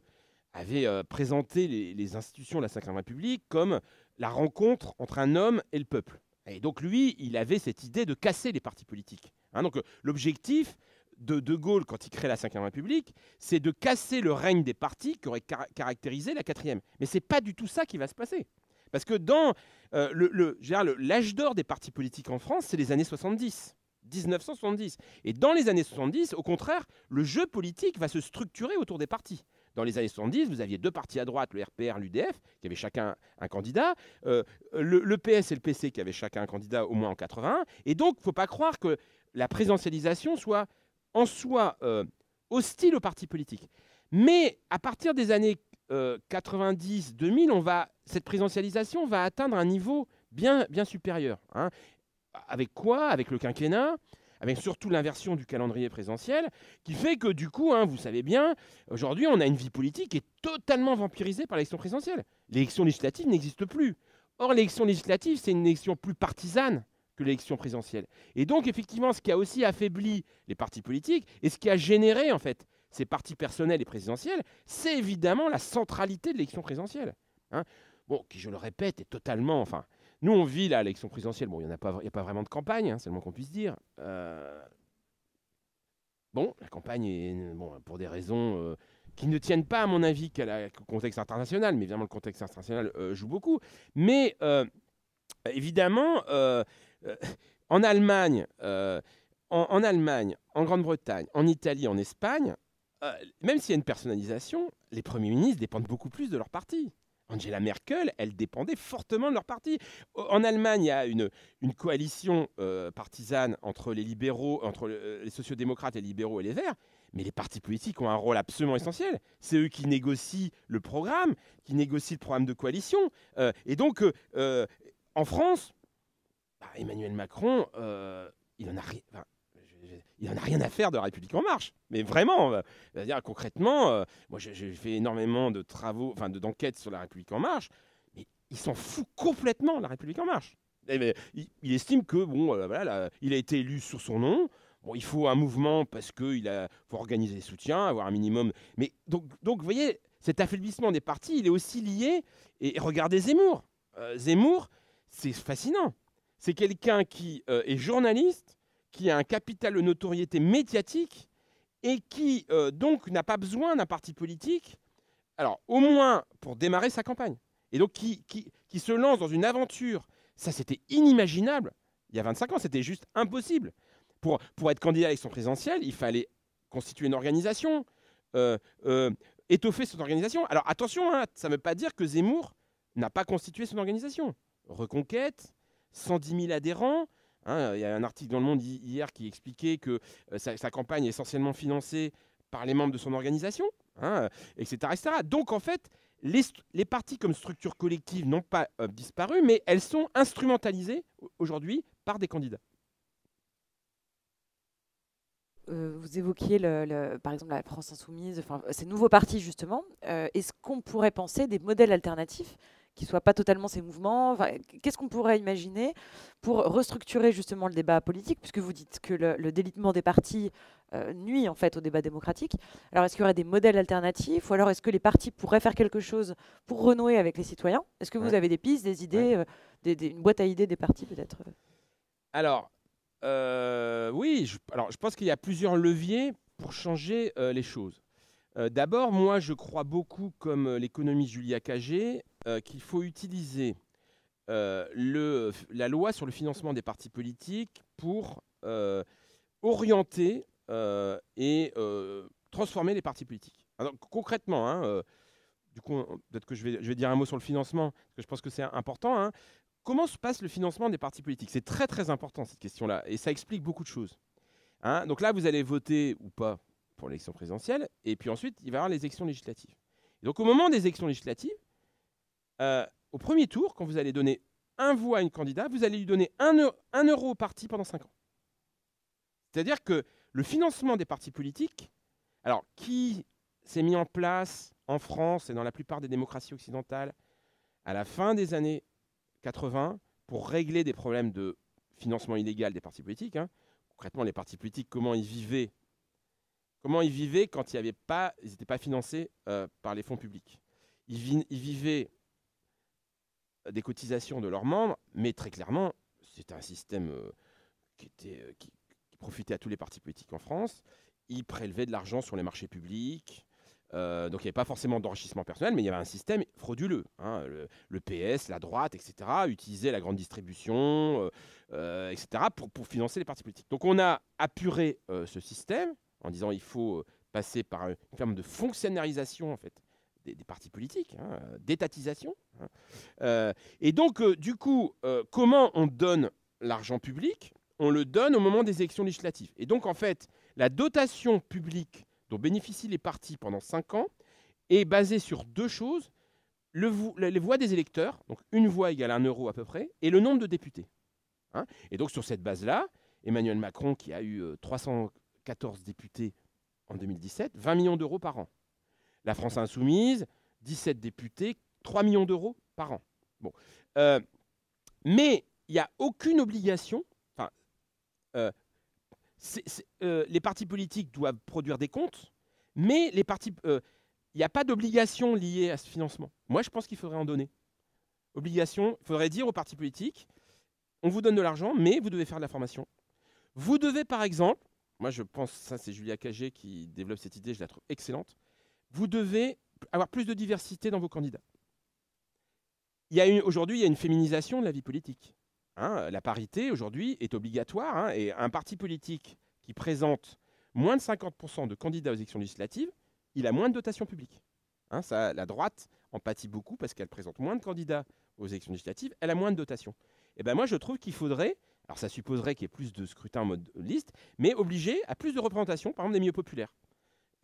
avait euh, présenté les, institutions de la Vème République comme la rencontre entre un homme et le peuple. Et donc lui, il avait cette idée de casser les partis politiques. Hein. donc euh, l'objectif de De Gaulle, quand il crée la Ve République, c'est de casser le règne des partis qui aurait caractérisé la quatrième. Mais ce n'est pas du tout ça qui va se passer. Parce que dans euh, le, l'âge d'or des partis politiques en France, c'est les années 70. 1970. Et dans les années 70, au contraire, le jeu politique va se structurer autour des partis. Dans les années 70, vous aviez deux partis à droite, le RPR, l'UDF, qui avaient chacun un candidat, euh, le, PS et le PC qui avaient chacun un candidat au moins en 81. Et donc, il ne faut pas croire que la présidentialisation soit en soi euh, hostile aux partis politiques. Mais à partir des années 90-2000, euh, on va, cette présidentialisation va atteindre un niveau bien, bien supérieur. Hein. Avec quoi Avec le quinquennat, avec surtout l'inversion du calendrier présidentiel, qui fait que du coup, hein, vous savez bien, aujourd'hui, on a une vie politique qui est totalement vampirisée par l'élection présidentielle. L'élection législative n'existe plus. Or, l'élection législative, c'est une élection plus partisane que l'élection présidentielle. Et donc, effectivement, ce qui a aussi affaibli les partis politiques et ce qui a généré, en fait, ces partis personnels et présidentiels, c'est évidemment la centralité de l'élection présidentielle. Hein bon, qui, je le répète, est totalement. Enfin, nous, on vit là, l'élection présidentielle. Bon, il n'y a, pas, vraiment de campagne, hein, c'est le moins qu'on puisse dire. Euh. Bon, la campagne est. Bon, pour des raisons. Euh, qui ne tiennent pas, à mon avis, le contexte international, mais évidemment le contexte international euh, joue beaucoup. Mais évidemment, en Allemagne, en, Allemagne, en Grande-Bretagne, en Italie, en Espagne, euh, même s'il y a une personnalisation, les premiers ministres dépendent beaucoup plus de leur parti. Angela Merkel, elle dépendait fortement de leur parti. En Allemagne, il y a une, coalition euh, partisane entre les libéraux, entre euh, les sociodémocrates, les libéraux et les verts. Mais les partis politiques ont un rôle absolument essentiel. C'est eux qui négocient le programme, qui négocient le programme de coalition. et donc, en France, bah, Emmanuel Macron, il en a rien il n'en a rien à faire de la République en marche. Mais vraiment, euh, dire concrètement, euh, moi j'ai fait énormément de travaux, enfin d'enquêtes sur la République en marche, mais il s'en fout complètement de la République en marche. Eh ben, il, estime que bon, euh, voilà, il a été élu sur son nom. Bon, il faut un mouvement parce qu'il faut organiser les soutiens, avoir un minimum. Mais donc, vous voyez, cet affaiblissement des partis, il est aussi lié. Et, regardez Zemmour. Zemmour, c'est fascinant. C'est quelqu'un qui est journaliste, qui a un capital de notoriété médiatique et qui euh, donc n'a pas besoin d'un parti politique, alors au moins pour démarrer sa campagne. Et donc qui, se lance dans une aventure, ça c'était inimaginable il y a 25 ans, c'était juste impossible. Pour, être candidat à l'élection présidentielle, il fallait constituer une organisation, euh, euh, étoffer son organisation. Alors attention, hein, ça ne veut pas dire que Zemmour n'a pas constitué son organisation. Reconquête, 110 000 adhérents, Hein, il y a un article dans Le Monde hier qui expliquait que euh, sa, campagne est essentiellement financée par les membres de son organisation, etc., hein, etc., Donc en fait, les, partis comme structure collective n'ont pas euh, disparu, mais elles sont instrumentalisées aujourd'hui par des candidats. Euh, vous évoquiez par exemple la France insoumise, ces nouveaux partis justement. Est-ce qu'on pourrait penser des modèles alternatifs qui soit pas totalement ces mouvements Qu'est-ce qu'on pourrait imaginer pour restructurer justement le débat politique, puisque vous dites que le, délitement des partis euh, nuit en fait au débat démocratique. Alors est-ce qu'il y aurait des modèles alternatifs, ou alors est-ce que les partis pourraient faire quelque chose pour renouer avec les citoyens Est-ce que vous avez des pistes, des idées, euh, une boîte à idées des partis peut-être euh Alors oui, je, alors je pense qu'il y a plusieurs leviers pour changer les choses. D'abord, moi, je crois beaucoup, comme l'économiste Julia Cagé, euh, qu'il faut utiliser euh, la loi sur le financement des partis politiques pour euh, orienter et transformer les partis politiques. Alors, ah, concrètement, hein, du coup, peut-être que je vais, dire un mot sur le financement, parce que je pense que c'est important. Hein. Comment se passe le financement des partis politiques C'est très très important cette question-là, et ça explique beaucoup de choses. Hein. Donc là, vous allez voter ou pas pour l'élection présidentielle, et puis ensuite, il va y avoir les élections législatives. donc au moment des élections législatives, euh, au premier tour, quand vous allez donner un voix à une candidat, vous allez lui donner un, euro, un au parti pendant 5 ans. C'est-à-dire que le financement des partis politiques, alors qui s'est mis en place en France et dans la plupart des démocraties occidentales à la fin des années 80 pour régler des problèmes de financement illégal des partis politiques. Hein. Concrètement, les partis politiques, comment ils vivaient Comment ils vivaient quand pas, ils n'étaient pas financés euh, par les fonds publics ils, vivaient euh, des cotisations de leurs membres, mais très clairement, c'était un système euh, qui, était, euh, qui, profitait à tous les partis politiques en France. Ils prélevaient de l'argent sur les marchés publics. donc il n'y avait pas forcément d'enrichissement personnel, mais il y avait un système frauduleux. Hein, le, PS, la droite, etc., utilisaient la grande distribution, etc., pour, pour, financer les partis politiques. Donc on a apuré ce système en disant il faut passer par une forme de fonctionnalisation en fait des, partis politiques, hein, d'étatisation. Hein. Euh, et donc, euh, du coup, euh, comment on donne l'argent public On le donne au moment des élections législatives. Et donc, en fait, la dotation publique dont bénéficient les partis pendant 5 ans est basée sur deux choses. Le les voix des électeurs, donc une voix égale à un euro à peu près, et le nombre de députés. Hein. et donc, sur cette base-là, Emmanuel Macron, qui a eu 314 députés en 2017, 20 millions d'euros par an. La France insoumise, 17 députés, 3 millions d'euros par an. Bon. Euh, mais il n'y a aucune obligation. Euh, euh, les partis politiques doivent produire des comptes, mais les partis, il n'y a pas d'obligation liée à ce financement. Moi, je pense qu'il faudrait en donner. Obligation, il faudrait dire aux partis politiques, on vous donne de l'argent, mais vous devez faire de la formation. Vous devez, par exemple, moi je pense, ça c'est Julia Cagé qui développe cette idée, je la trouve excellente, vous devez avoir plus de diversité dans vos candidats. Aujourd'hui, il y a une féminisation de la vie politique. Hein. la parité, aujourd'hui, est obligatoire. Hein, et un parti politique qui présente moins de 50% de candidats aux élections législatives, il a moins de dotation publiques. Hein. la droite en pâtit beaucoup parce qu'elle présente moins de candidats aux élections législatives, elle a moins de dotation. Et eh ben moi, je trouve qu'il faudrait, alors ça supposerait qu'il y ait plus de scrutin en mode liste, mais obligé à plus de représentation, par exemple des milieux populaires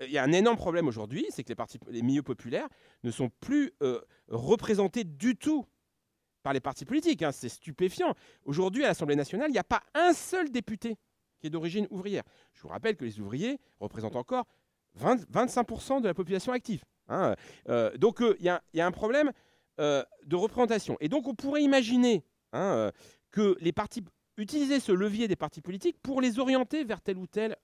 il y a un énorme problème aujourd'hui, c'est que les, milieux populaires ne sont plus euh, représentés du tout par les partis politiques. Hein, c'est stupéfiant. Aujourd'hui, à l'Assemblée nationale, il n'y a pas un seul député qui est d'origine ouvrière. Je vous rappelle que les ouvriers représentent encore 25% de la population active. Hein. Euh, donc, euh, il y, a un problème de représentation. Et donc, on pourrait imaginer hein, que les partis utiliser ce levier des partis politiques pour les orienter vers tel ou tel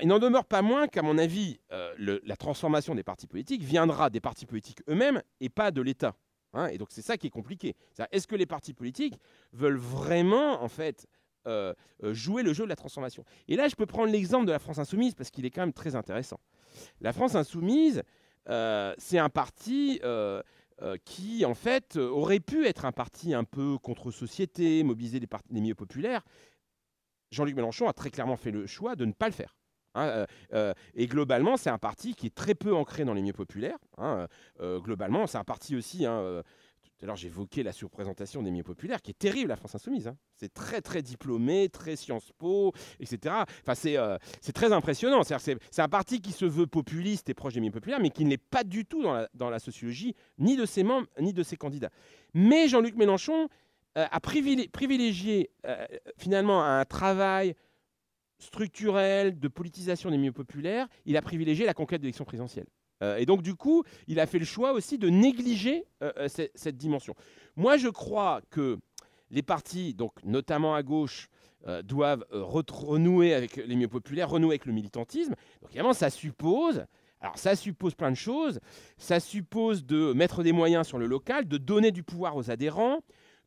il n'en demeure pas moins qu'à mon avis, euh, la transformation des partis politiques viendra des partis politiques eux-mêmes et pas de l'État. Hein. et donc, c'est ça qui est compliqué. Est-ce que les partis politiques veulent vraiment, en fait, euh, euh, jouer le jeu de la transformation Et là, je peux prendre l'exemple de la France insoumise parce qu'il est quand même très intéressant. La France insoumise, c'est un parti qui, en fait, aurait pu être un parti un peu contre-société, mobiliser les, les milieux populaires. Jean-Luc Mélenchon a très clairement fait le choix de ne pas le faire. Hein, euh, euh, et globalement, c'est un parti qui est très peu ancré dans les milieux populaires. Hein, euh, globalement, c'est un parti aussi. Hein, tout à l'heure, j'évoquais la surprésentation des milieux populaires, qui est terrible, la France Insoumise. C'est très, très diplômé, très Sciences Po, etc. Enfin, c'est très impressionnant. C'est un parti qui se veut populiste et proche des milieux populaires, mais qui n'est pas du tout dans la, sociologie, ni de ses membres, ni de ses candidats. Mais Jean-Luc Mélenchon a privilégié finalement un travail structurelle de politisation des milieux populaires, il a privilégié la conquête de l'élection présidentielle. Euh, et donc, du coup, il a fait le choix aussi de négliger euh, euh, cette, dimension. Moi, je crois que les partis, donc notamment à gauche, doivent renouer avec les milieux populaires, renouer avec le militantisme. Donc, évidemment, ça suppose alors ça suppose plein de choses. Ça suppose de mettre des moyens sur le local, de donner du pouvoir aux adhérents,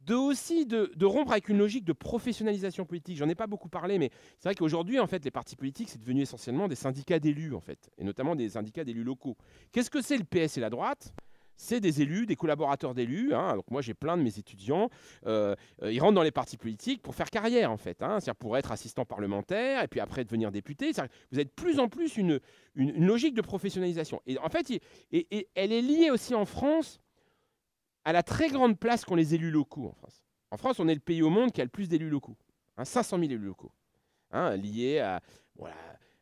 de aussi de, rompre avec une logique de professionnalisation politique. J'en ai pas beaucoup parlé, mais c'est vrai qu'aujourd'hui, en fait, les partis politiques, c'est devenu essentiellement des syndicats d'élus, en fait, et notamment des syndicats d'élus locaux. Qu'est-ce que c'est le PS et la droite c'est des élus, des collaborateurs d'élus. Hein. Donc moi, j'ai plein de mes étudiants. Euh, euh, ils rentrent dans les partis politiques pour faire carrière, en fait. Hein. cest pour être assistant parlementaire et puis après devenir député. Vous êtes de plus en plus une, une, logique de professionnalisation. Et en fait, et elle est liée aussi en France à la très grande place qu'ont les élus locaux en France. En France, on est le pays au monde qui a le plus d'élus locaux. 500 hein, 000 élus locaux. Hein, liés à, voilà,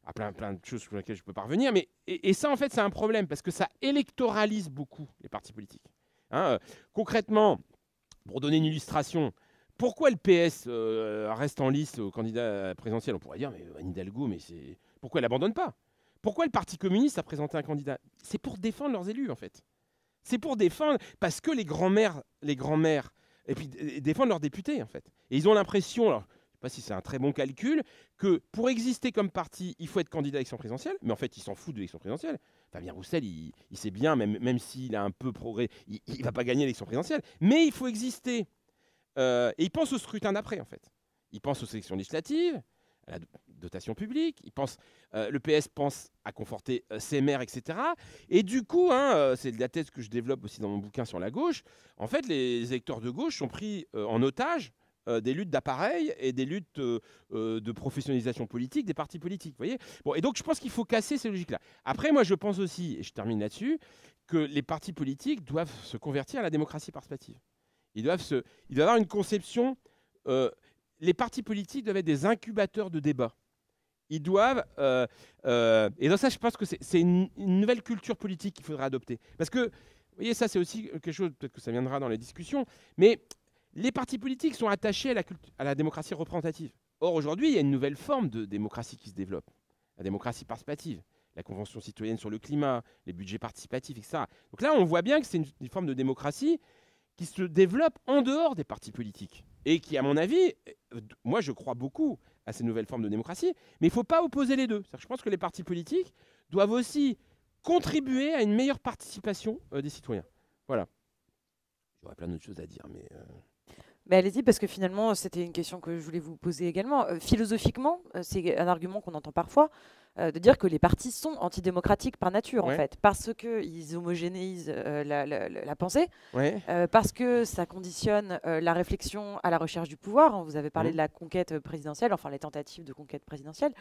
à plein, plein de choses sur lesquelles je peux parvenir. Mais, et, ça, en fait, c'est un problème parce que ça électoralise beaucoup les partis politiques. Hein. concrètement, pour donner une illustration, pourquoi le PS euh, reste en liste au candidat présidentiel On pourrait dire, mais Anne Hidalgo, mais c'est... pourquoi elle n'abandonne pas Pourquoi le Parti communiste a présenté un candidat C'est pour défendre leurs élus, en fait. C'est pour défendre, parce que les grands-mères, les grands-mères, et puis euh, défendent leurs députés, en fait. Et ils ont l'impression, je ne sais pas si c'est un très bon calcul, que pour exister comme parti, il faut être candidat à l'élection présidentielle, mais en fait, ils s'en foutent de l'élection présidentielle. Fabien Roussel, il, sait bien, même, même s'il a un peu progrès, il ne va pas gagner l'élection présidentielle. Mais il faut exister. Euh, et il pense au scrutin d'après, en fait. Il pense aux élections législatives, dotation publique, il pense, euh, le PS pense à conforter euh, ses maires, etc. Et du coup, hein, euh, c'est la thèse que je développe aussi dans mon bouquin sur la gauche, en fait, les électeurs de gauche sont pris en otage des luttes d'appareil et des luttes de professionnalisation politique des partis politiques. Voyez bon, et donc je pense qu'il faut casser ces logiques-là. Après, moi je pense aussi, et je termine là-dessus, que les partis politiques doivent se convertir à la démocratie participative. Ils doivent, se, ils doivent avoir une conception... les partis politiques doivent être des incubateurs de débats ils doivent. Euh, euh, et dans ça, je pense que c'est une, nouvelle culture politique qu'il faudra adopter. Parce que, vous voyez, ça, c'est aussi quelque chose, peut-être que ça viendra dans les discussions, mais les partis politiques sont attachés à la, à la démocratie représentative. Or, aujourd'hui, il y a une nouvelle forme de démocratie qui se développe la démocratie participative la Convention citoyenne sur le climat, les budgets participatifs, etc. Donc là, on voit bien que c'est une, forme de démocratie qui se développe en dehors des partis politiques et qui, à mon avis, euh, moi je crois beaucoup, à ces nouvelles formes de démocratie. Mais il ne faut pas opposer les deux. Je pense que les partis politiques doivent aussi contribuer à une meilleure participation euh, des citoyens. Voilà. J'aurais plein d'autres choses à dire, mais... Euh. mais allez-y, parce que finalement, c'était une question que je voulais vous poser également. Euh, philosophiquement, c'est un argument qu'on entend parfois. Euh, de dire que les partis sont antidémocratiques par nature, en fait, parce qu'ils homogénéisent euh, la, pensée, euh, parce que ça conditionne la réflexion à la recherche du pouvoir. Hein, vous avez parlé mmh. de la conquête présidentielle, enfin les tentatives de conquête présidentielle.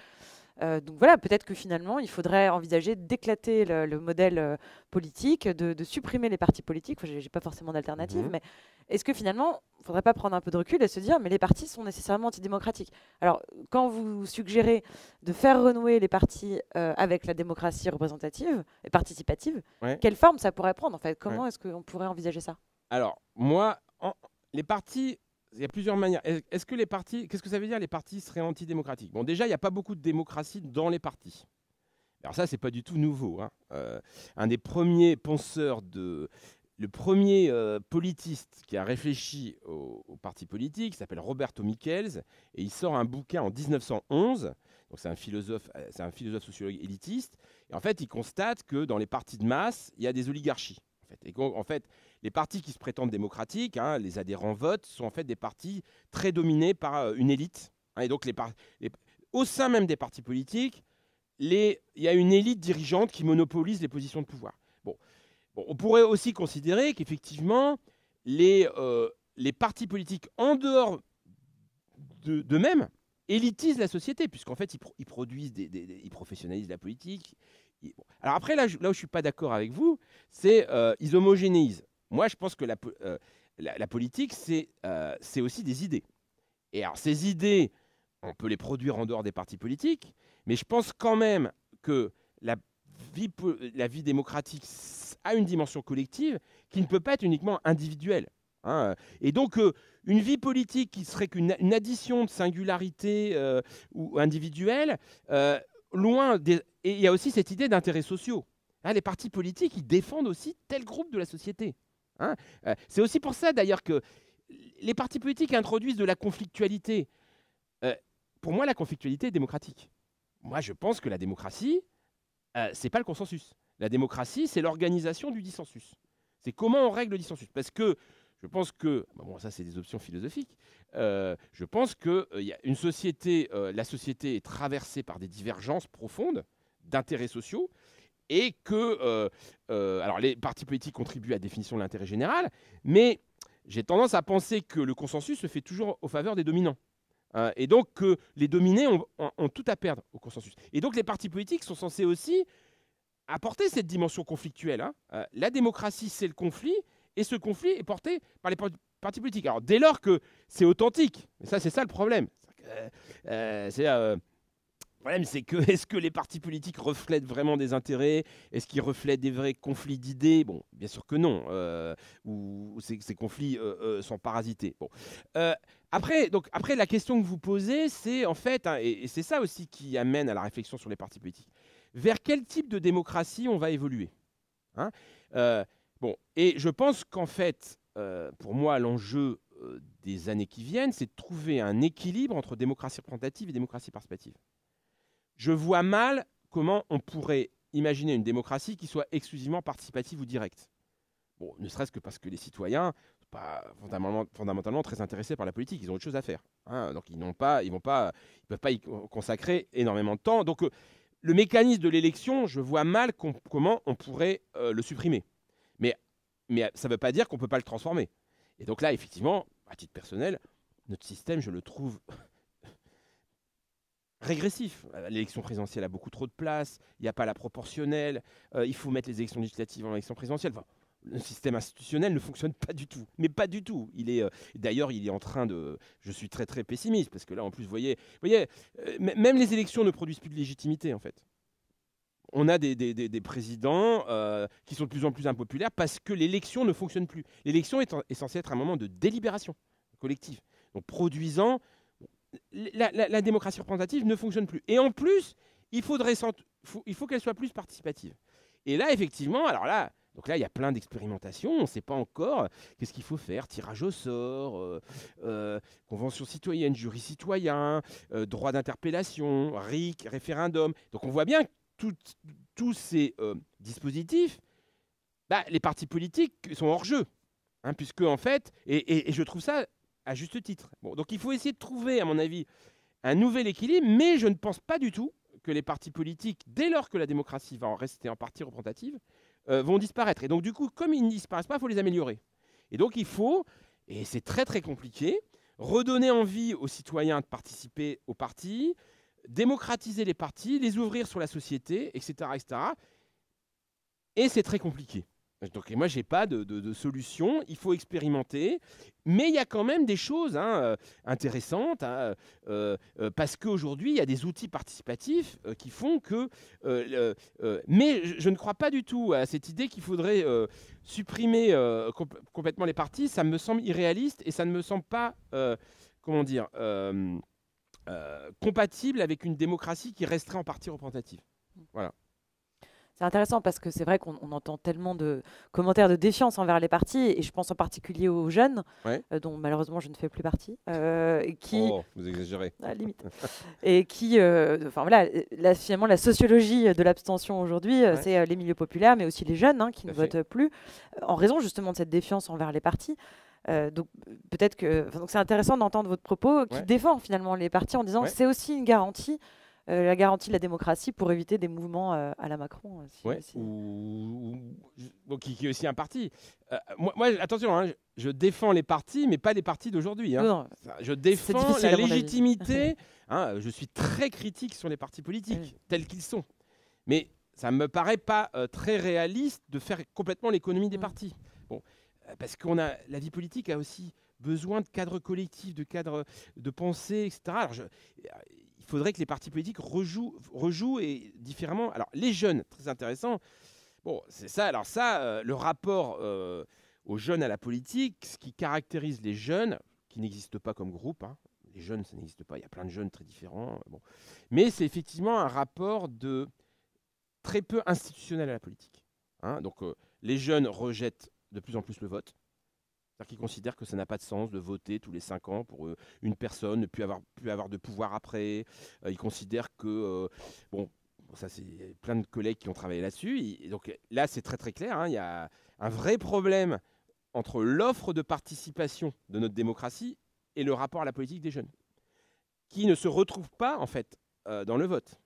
Euh, donc voilà, peut-être que finalement, il faudrait envisager d'éclater le, modèle euh, politique, de, supprimer les partis politiques. Je n'ai pas forcément d'alternative, mhm. mais est-ce que finalement, il faudrait pas prendre un peu de recul et se dire, mais les partis sont nécessairement antidémocratiques Alors, quand vous suggérez de faire renouer les partis euh, avec la démocratie représentative et participative, quelle forme ça pourrait prendre en fait Comment est-ce qu'on pourrait envisager ça Alors, moi, les partis il y a plusieurs manières. Est-ce que les partis, qu'est-ce que ça veut dire les partis seraient antidémocratiques Bon, déjà, il n'y a pas beaucoup de démocratie dans les partis. Alors ça, c'est pas du tout nouveau. Hein. Euh, un des premiers penseurs de, le premier euh, politiste qui a réfléchi aux partis politiques, s'appelle Roberto Michels et il sort un bouquin en 1911. Donc c'est un philosophe, euh, c'est un philosophe sociologue élitiste. Et en fait, il constate que dans les partis de masse, il y a des oligarchies en fait, les partis qui se prétendent démocratiques, hein, les adhérents votent, sont en fait des partis très dominés par euh, une élite. Hein. et donc, au sein même des partis politiques, il y a une élite dirigeante qui monopolise les positions de pouvoir. Bon, on pourrait aussi considérer qu'effectivement, les, euh, partis politiques en dehors d'eux-mêmes élitisent la société, puisqu'en fait, ils, produisent, des, professionnalisent la politique. Alors après, là, là où je ne suis pas d'accord avec vous, c'est euh, Moi, je pense que la, euh, politique, euh, c'est aussi des idées. Et alors, ces idées, on peut les produire en dehors des partis politiques, mais je pense quand même que la vie, démocratique a une dimension collective qui ne peut pas être uniquement individuelle. Hein, euh. Et donc, une vie politique qui serait qu'une addition de singularité ou individuelle loin des... Et il y a aussi cette idée d'intérêts sociaux. Hein, les partis politiques, ils défendent aussi tel groupe de la société. Hein, euh, c'est aussi pour ça, d'ailleurs, que les partis politiques introduisent de la conflictualité. Euh, pour moi, la conflictualité est démocratique. Moi, je pense que la démocratie, ce euh, c'est pas le consensus. La démocratie, c'est l'organisation du dissensus. C'est comment on règle le dissensus. Parce que je pense que, bah bon, ça c'est des options philosophiques. je pense que y une société, la société est traversée par des divergences profondes d'intérêts sociaux, et que euh, euh, alors les partis politiques contribuent à la définition de l'intérêt général, mais j'ai tendance à penser que le consensus se fait toujours au faveur des dominants. Hein, et donc que les dominés ont, tout à perdre au consensus. Et donc les partis politiques sont censés aussi apporter cette dimension conflictuelle. Hein. Euh, la démocratie, c'est le conflit, et ce conflit est porté par les partis politiques. Alors dès lors que c'est authentique, ça c'est ça le problème. c'est le problème, c'est que est-ce que les partis politiques reflètent vraiment des intérêts Est-ce qu'ils reflètent des vrais conflits d'idées Bon, bien sûr que non. Euh, ou, ces, conflits euh, euh, sont parasités. Bon. après, donc, après, la question que vous posez, c'est en fait, hein, et, c'est ça aussi qui amène à la réflexion sur les partis politiques, vers quel type de démocratie on va évoluer hein? Bon, et je pense qu'en fait, pour moi, l'enjeu des années qui viennent, c'est de trouver un équilibre entre démocratie représentative et démocratie participative. Je vois mal comment on pourrait imaginer une démocratie qui soit exclusivement participative ou directe. Bon, ne serait-ce que parce que les citoyens ne sont pas fondamentalement, très intéressés par la politique, ils ont autre chose à faire. Hein. donc ils n'ont pas, ils vont pas, ils peuvent pas y consacrer énormément de temps. Donc euh, le mécanisme de l'élection, je vois mal comment on pourrait euh, le supprimer. Mais, mais ça ne veut pas dire qu'on ne peut pas le transformer. Et donc là, effectivement, à titre personnel, notre système, je le trouve régressif. Euh, l'élection présidentielle a beaucoup trop de place, il n'y a pas la proportionnelle, euh, il faut mettre les élections législatives en élection présidentielle. le système institutionnel ne fonctionne pas du tout, mais pas du tout. Il est euh, d'ailleurs, il est en train de. Je suis très très pessimiste parce que là, en plus, vous voyez, voyez, même les élections ne produisent plus de légitimité en fait. On a des, présidents qui sont de plus en plus impopulaires parce que l'élection ne fonctionne plus. L'élection est censée être un moment de délibération collective, donc produisant la, démocratie représentative ne fonctionne plus. Et en plus, il, faudrait, faut, il faut qu'elle soit plus participative. Et là, effectivement, alors là, donc là, il y a plein d'expérimentations, on ne sait pas encore qu'est-ce qu'il faut faire, tirage au sort, euh, euh, convention citoyenne, jury citoyen, euh, droit d'interpellation, RIC, référendum. Donc on voit bien tous ces dispositifs, bah, les partis politiques sont hors jeu. Hein, puisque en fait, et je trouve ça à juste titre. donc il faut essayer de trouver, à mon avis, un nouvel équilibre, mais je ne pense pas du tout que les partis politiques, dès lors que la démocratie va en rester en partie représentative, euh, vont disparaître. Et donc du coup, comme ils ne disparaissent pas, il faut les améliorer. Et donc il faut, et c'est très très compliqué, redonner envie aux citoyens de participer aux partis, démocratiser les partis, les ouvrir sur la société, etc. Et c'est très compliqué. Donc, moi, je n'ai pas de, solution. Il faut expérimenter. Mais il y a quand même des choses hein, euh, intéressantes, hein, euh, euh, parce qu'aujourd'hui, il y a des outils participatifs qui font que... mais je, ne crois pas du tout à cette idée qu'il faudrait supprimer complètement les partis. Ça me semble irréaliste et ça ne me semble pas... comment dire compatible avec une démocratie qui resterait en partie représentative. Voilà. C'est intéressant parce que c'est vrai qu'on entend tellement de commentaires de défiance envers les partis, et je pense en particulier aux jeunes, euh, dont malheureusement je ne fais plus partie, euh, qui... Oh, vous exagérez. À la limite. et qui, euh, enfin voilà, finalement la sociologie de l'abstention aujourd'hui, c'est les milieux populaires, mais aussi les jeunes hein, qui ne votent plus, en raison justement de cette défiance envers les partis. donc peut-être que c'est intéressant d'entendre votre propos qui défend finalement les partis en disant que c'est aussi une garantie euh, la garantie de la démocratie pour éviter des mouvements euh, à la Macron. Euh, qui, est aussi un parti. Moi, attention, hein, je, défends les partis, mais pas les partis d'aujourd'hui. Hein. Je défends la légitimité. Hein, je suis très critique sur les partis politiques, tels qu'ils sont. Mais ça ne me paraît pas très réaliste de faire complètement l'économie des mm. partis. Bon, parce que la vie politique a aussi besoin de cadres collectifs, de cadres de pensée, etc. Alors je, faudrait que les partis politiques rejouent, et différemment. Alors, les jeunes, très intéressant. Bon, c'est ça. Alors, ça, euh, le rapport euh, aux jeunes à la politique, ce qui caractérise les jeunes, qui n'existent pas comme groupe, hein. les jeunes, ça n'existe pas. Il y a plein de jeunes très différents. Euh, bon. Mais c'est effectivement un rapport de très peu institutionnel à la politique. Hein. Donc, les jeunes rejettent de plus en plus le vote qui considèrent que ça n'a pas de sens de voter tous les 5 ans pour euh, une personne, ne plus avoir, plus avoir de pouvoir après. Euh, ils considèrent que, euh, bon, ça c'est plein de collègues qui ont travaillé là-dessus. Et donc là, c'est très très clair, hein, il y a un vrai problème entre l'offre de participation de notre démocratie et le rapport à la politique des jeunes, qui ne se retrouvent pas en fait dans le vote,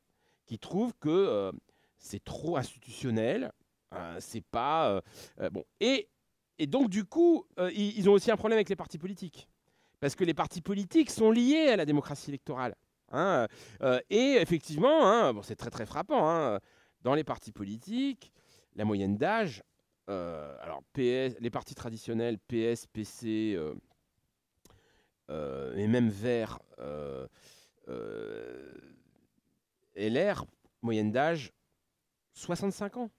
qui trouvent que c'est trop institutionnel, hein, c'est pas bon et et donc, du coup, euh, ils, ont aussi un problème avec les partis politiques. Parce que les partis politiques sont liés à la démocratie électorale. Hein, euh, et effectivement, hein, bon, c'est très très frappant, hein, dans les partis politiques, la moyenne d'âge, euh, alors PS, les partis traditionnels, PS, PC, et même Vert, LR, moyenne d'âge, 65 ans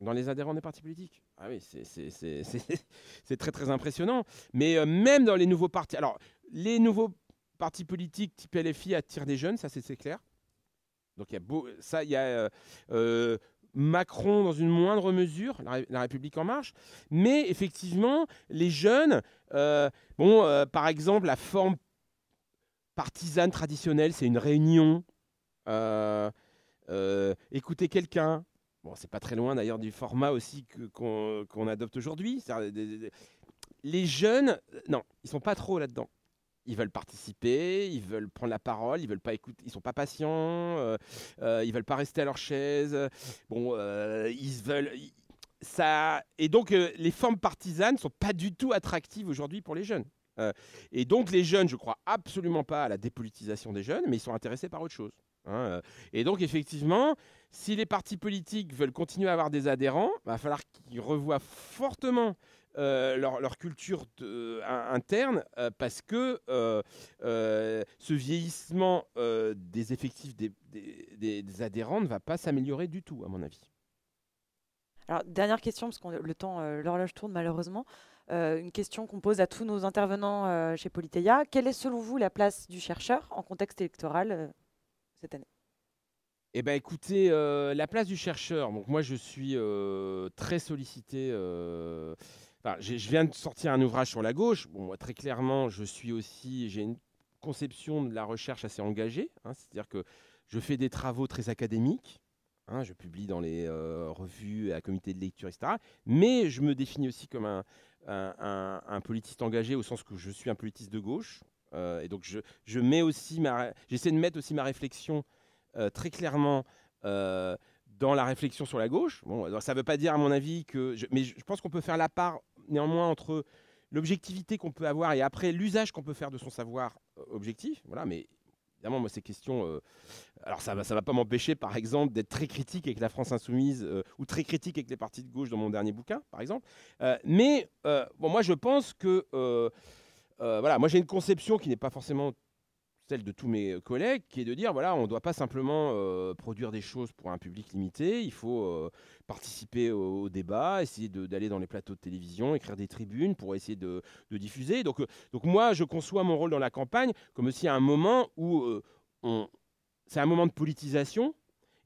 dans les adhérents des partis politiques. Ah oui, c'est très très impressionnant. Mais euh, même dans les nouveaux partis, alors les nouveaux partis politiques type LFI attirent des jeunes, ça c'est clair. Donc il y a ça y a euh, euh, Macron dans une moindre mesure, la, la, République en marche, mais effectivement les jeunes, bon par exemple la forme partisane traditionnelle, c'est une réunion, écouter quelqu'un, c'est pas très loin d'ailleurs du format aussi qu'on adopte aujourd'hui. Les jeunes, euh, non, ils sont pas trop là-dedans. Ils veulent participer, ils veulent prendre la parole, ils veulent pas écouter, ils sont pas patients, euh, euh, ils veulent pas rester à leur chaise. Bon, ils veulent. ça et donc les formes partisanes sont pas du tout attractives aujourd'hui pour les jeunes. et donc les jeunes, je crois absolument pas à la dépolitisation des jeunes, mais ils sont intéressés par autre chose. Hein, euh. Et donc, effectivement, si les partis politiques veulent continuer à avoir des adhérents, il bah, va falloir qu'ils revoient fortement euh, leur, culture euh, interne parce que ce vieillissement des effectifs des, adhérents ne va pas s'améliorer du tout, à mon avis. Alors, dernière question, parce que le temps, l'horloge tourne malheureusement. une question qu'on pose à tous nos intervenants chez Politeia. Quelle est selon vous la place du chercheur en contexte électoral cette année eh bien, écoutez, euh, la place du chercheur. Donc, moi, je suis euh, très sollicité. Euh, enfin, je viens de sortir un ouvrage sur la gauche. moi, très clairement, je suis aussi. J'ai une conception de la recherche assez engagée. Hein. C'est-à-dire que je fais des travaux très académiques. Hein. je publie dans les revues, à comité de lecture, etc. Mais je me définis aussi comme un politiste engagé au sens que je suis un politiste de gauche. Euh, et donc je, je mets aussi ma, j'essaie de mettre aussi ma réflexion euh, très clairement euh, dans la réflexion sur la gauche. Bon, ça ne veut pas dire à mon avis que, je, mais je pense qu'on peut faire la part néanmoins entre l'objectivité qu'on peut avoir et après l'usage qu'on peut faire de son savoir objectif. Voilà, mais évidemment, moi, ces questions. alors, ça ne ça va pas m'empêcher, par exemple, d'être très critique avec la France insoumise ou très critique avec les partis de gauche dans mon dernier bouquin, par exemple. mais, bon, moi, je pense que euh, voilà, moi j'ai une conception qui n'est pas forcément celle de tous mes euh, collègues, qui est de dire voilà, on ne doit pas simplement euh, produire des choses pour un public limité, il faut participer au, débat, essayer d'aller dans les plateaux de télévision, écrire des tribunes pour essayer de, diffuser. Donc, moi, je conçois mon rôle dans la campagne comme aussi un moment où c'est un moment de politisation,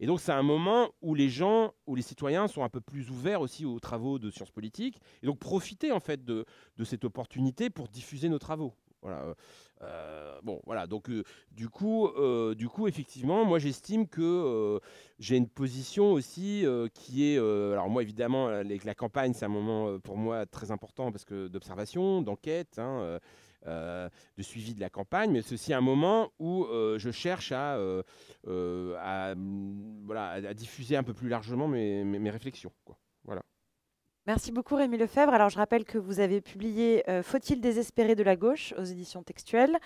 et donc c'est un moment où les gens, où les citoyens sont un peu plus ouverts aussi aux travaux de sciences politiques, et donc profiter en fait de, cette opportunité pour diffuser nos travaux. Voilà. Euh, euh, bon, voilà. Donc, euh, du coup, du coup, effectivement, moi, j'estime que j'ai une position aussi qui est. alors, moi, évidemment, avec la campagne, c'est un moment pour moi très important parce que d'observation, d'enquête. Hein, euh, de suivi de la campagne, mais ceci est un moment où euh, je cherche à, euh, mm, voilà, à diffuser un peu plus largement mes, mes, réflexions. Voilà. Merci beaucoup Rémi Lefebvre. Alors je rappelle que vous avez publié Faut-il désespérer de la gauche aux éditions textuelles,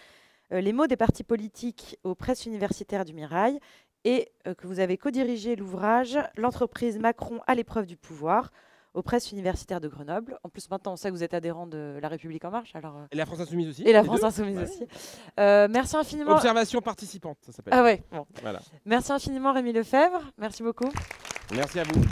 Les mots des partis politiques aux presses universitaires du Mirail et que vous avez co-dirigé l'ouvrage L'entreprise Macron à l'épreuve du pouvoir aux presses universitaires de Grenoble. En plus, maintenant, on sait que vous êtes adhérent de La République En Marche. Alors... Euh, Et La France Insoumise aussi. Et La France Insoumise aussi. Euh, merci infiniment. Observation participante, ça s'appelle. Ah ouais, bon. Voilà. Merci infiniment, Rémi Lefebvre. Merci beaucoup. Merci à vous.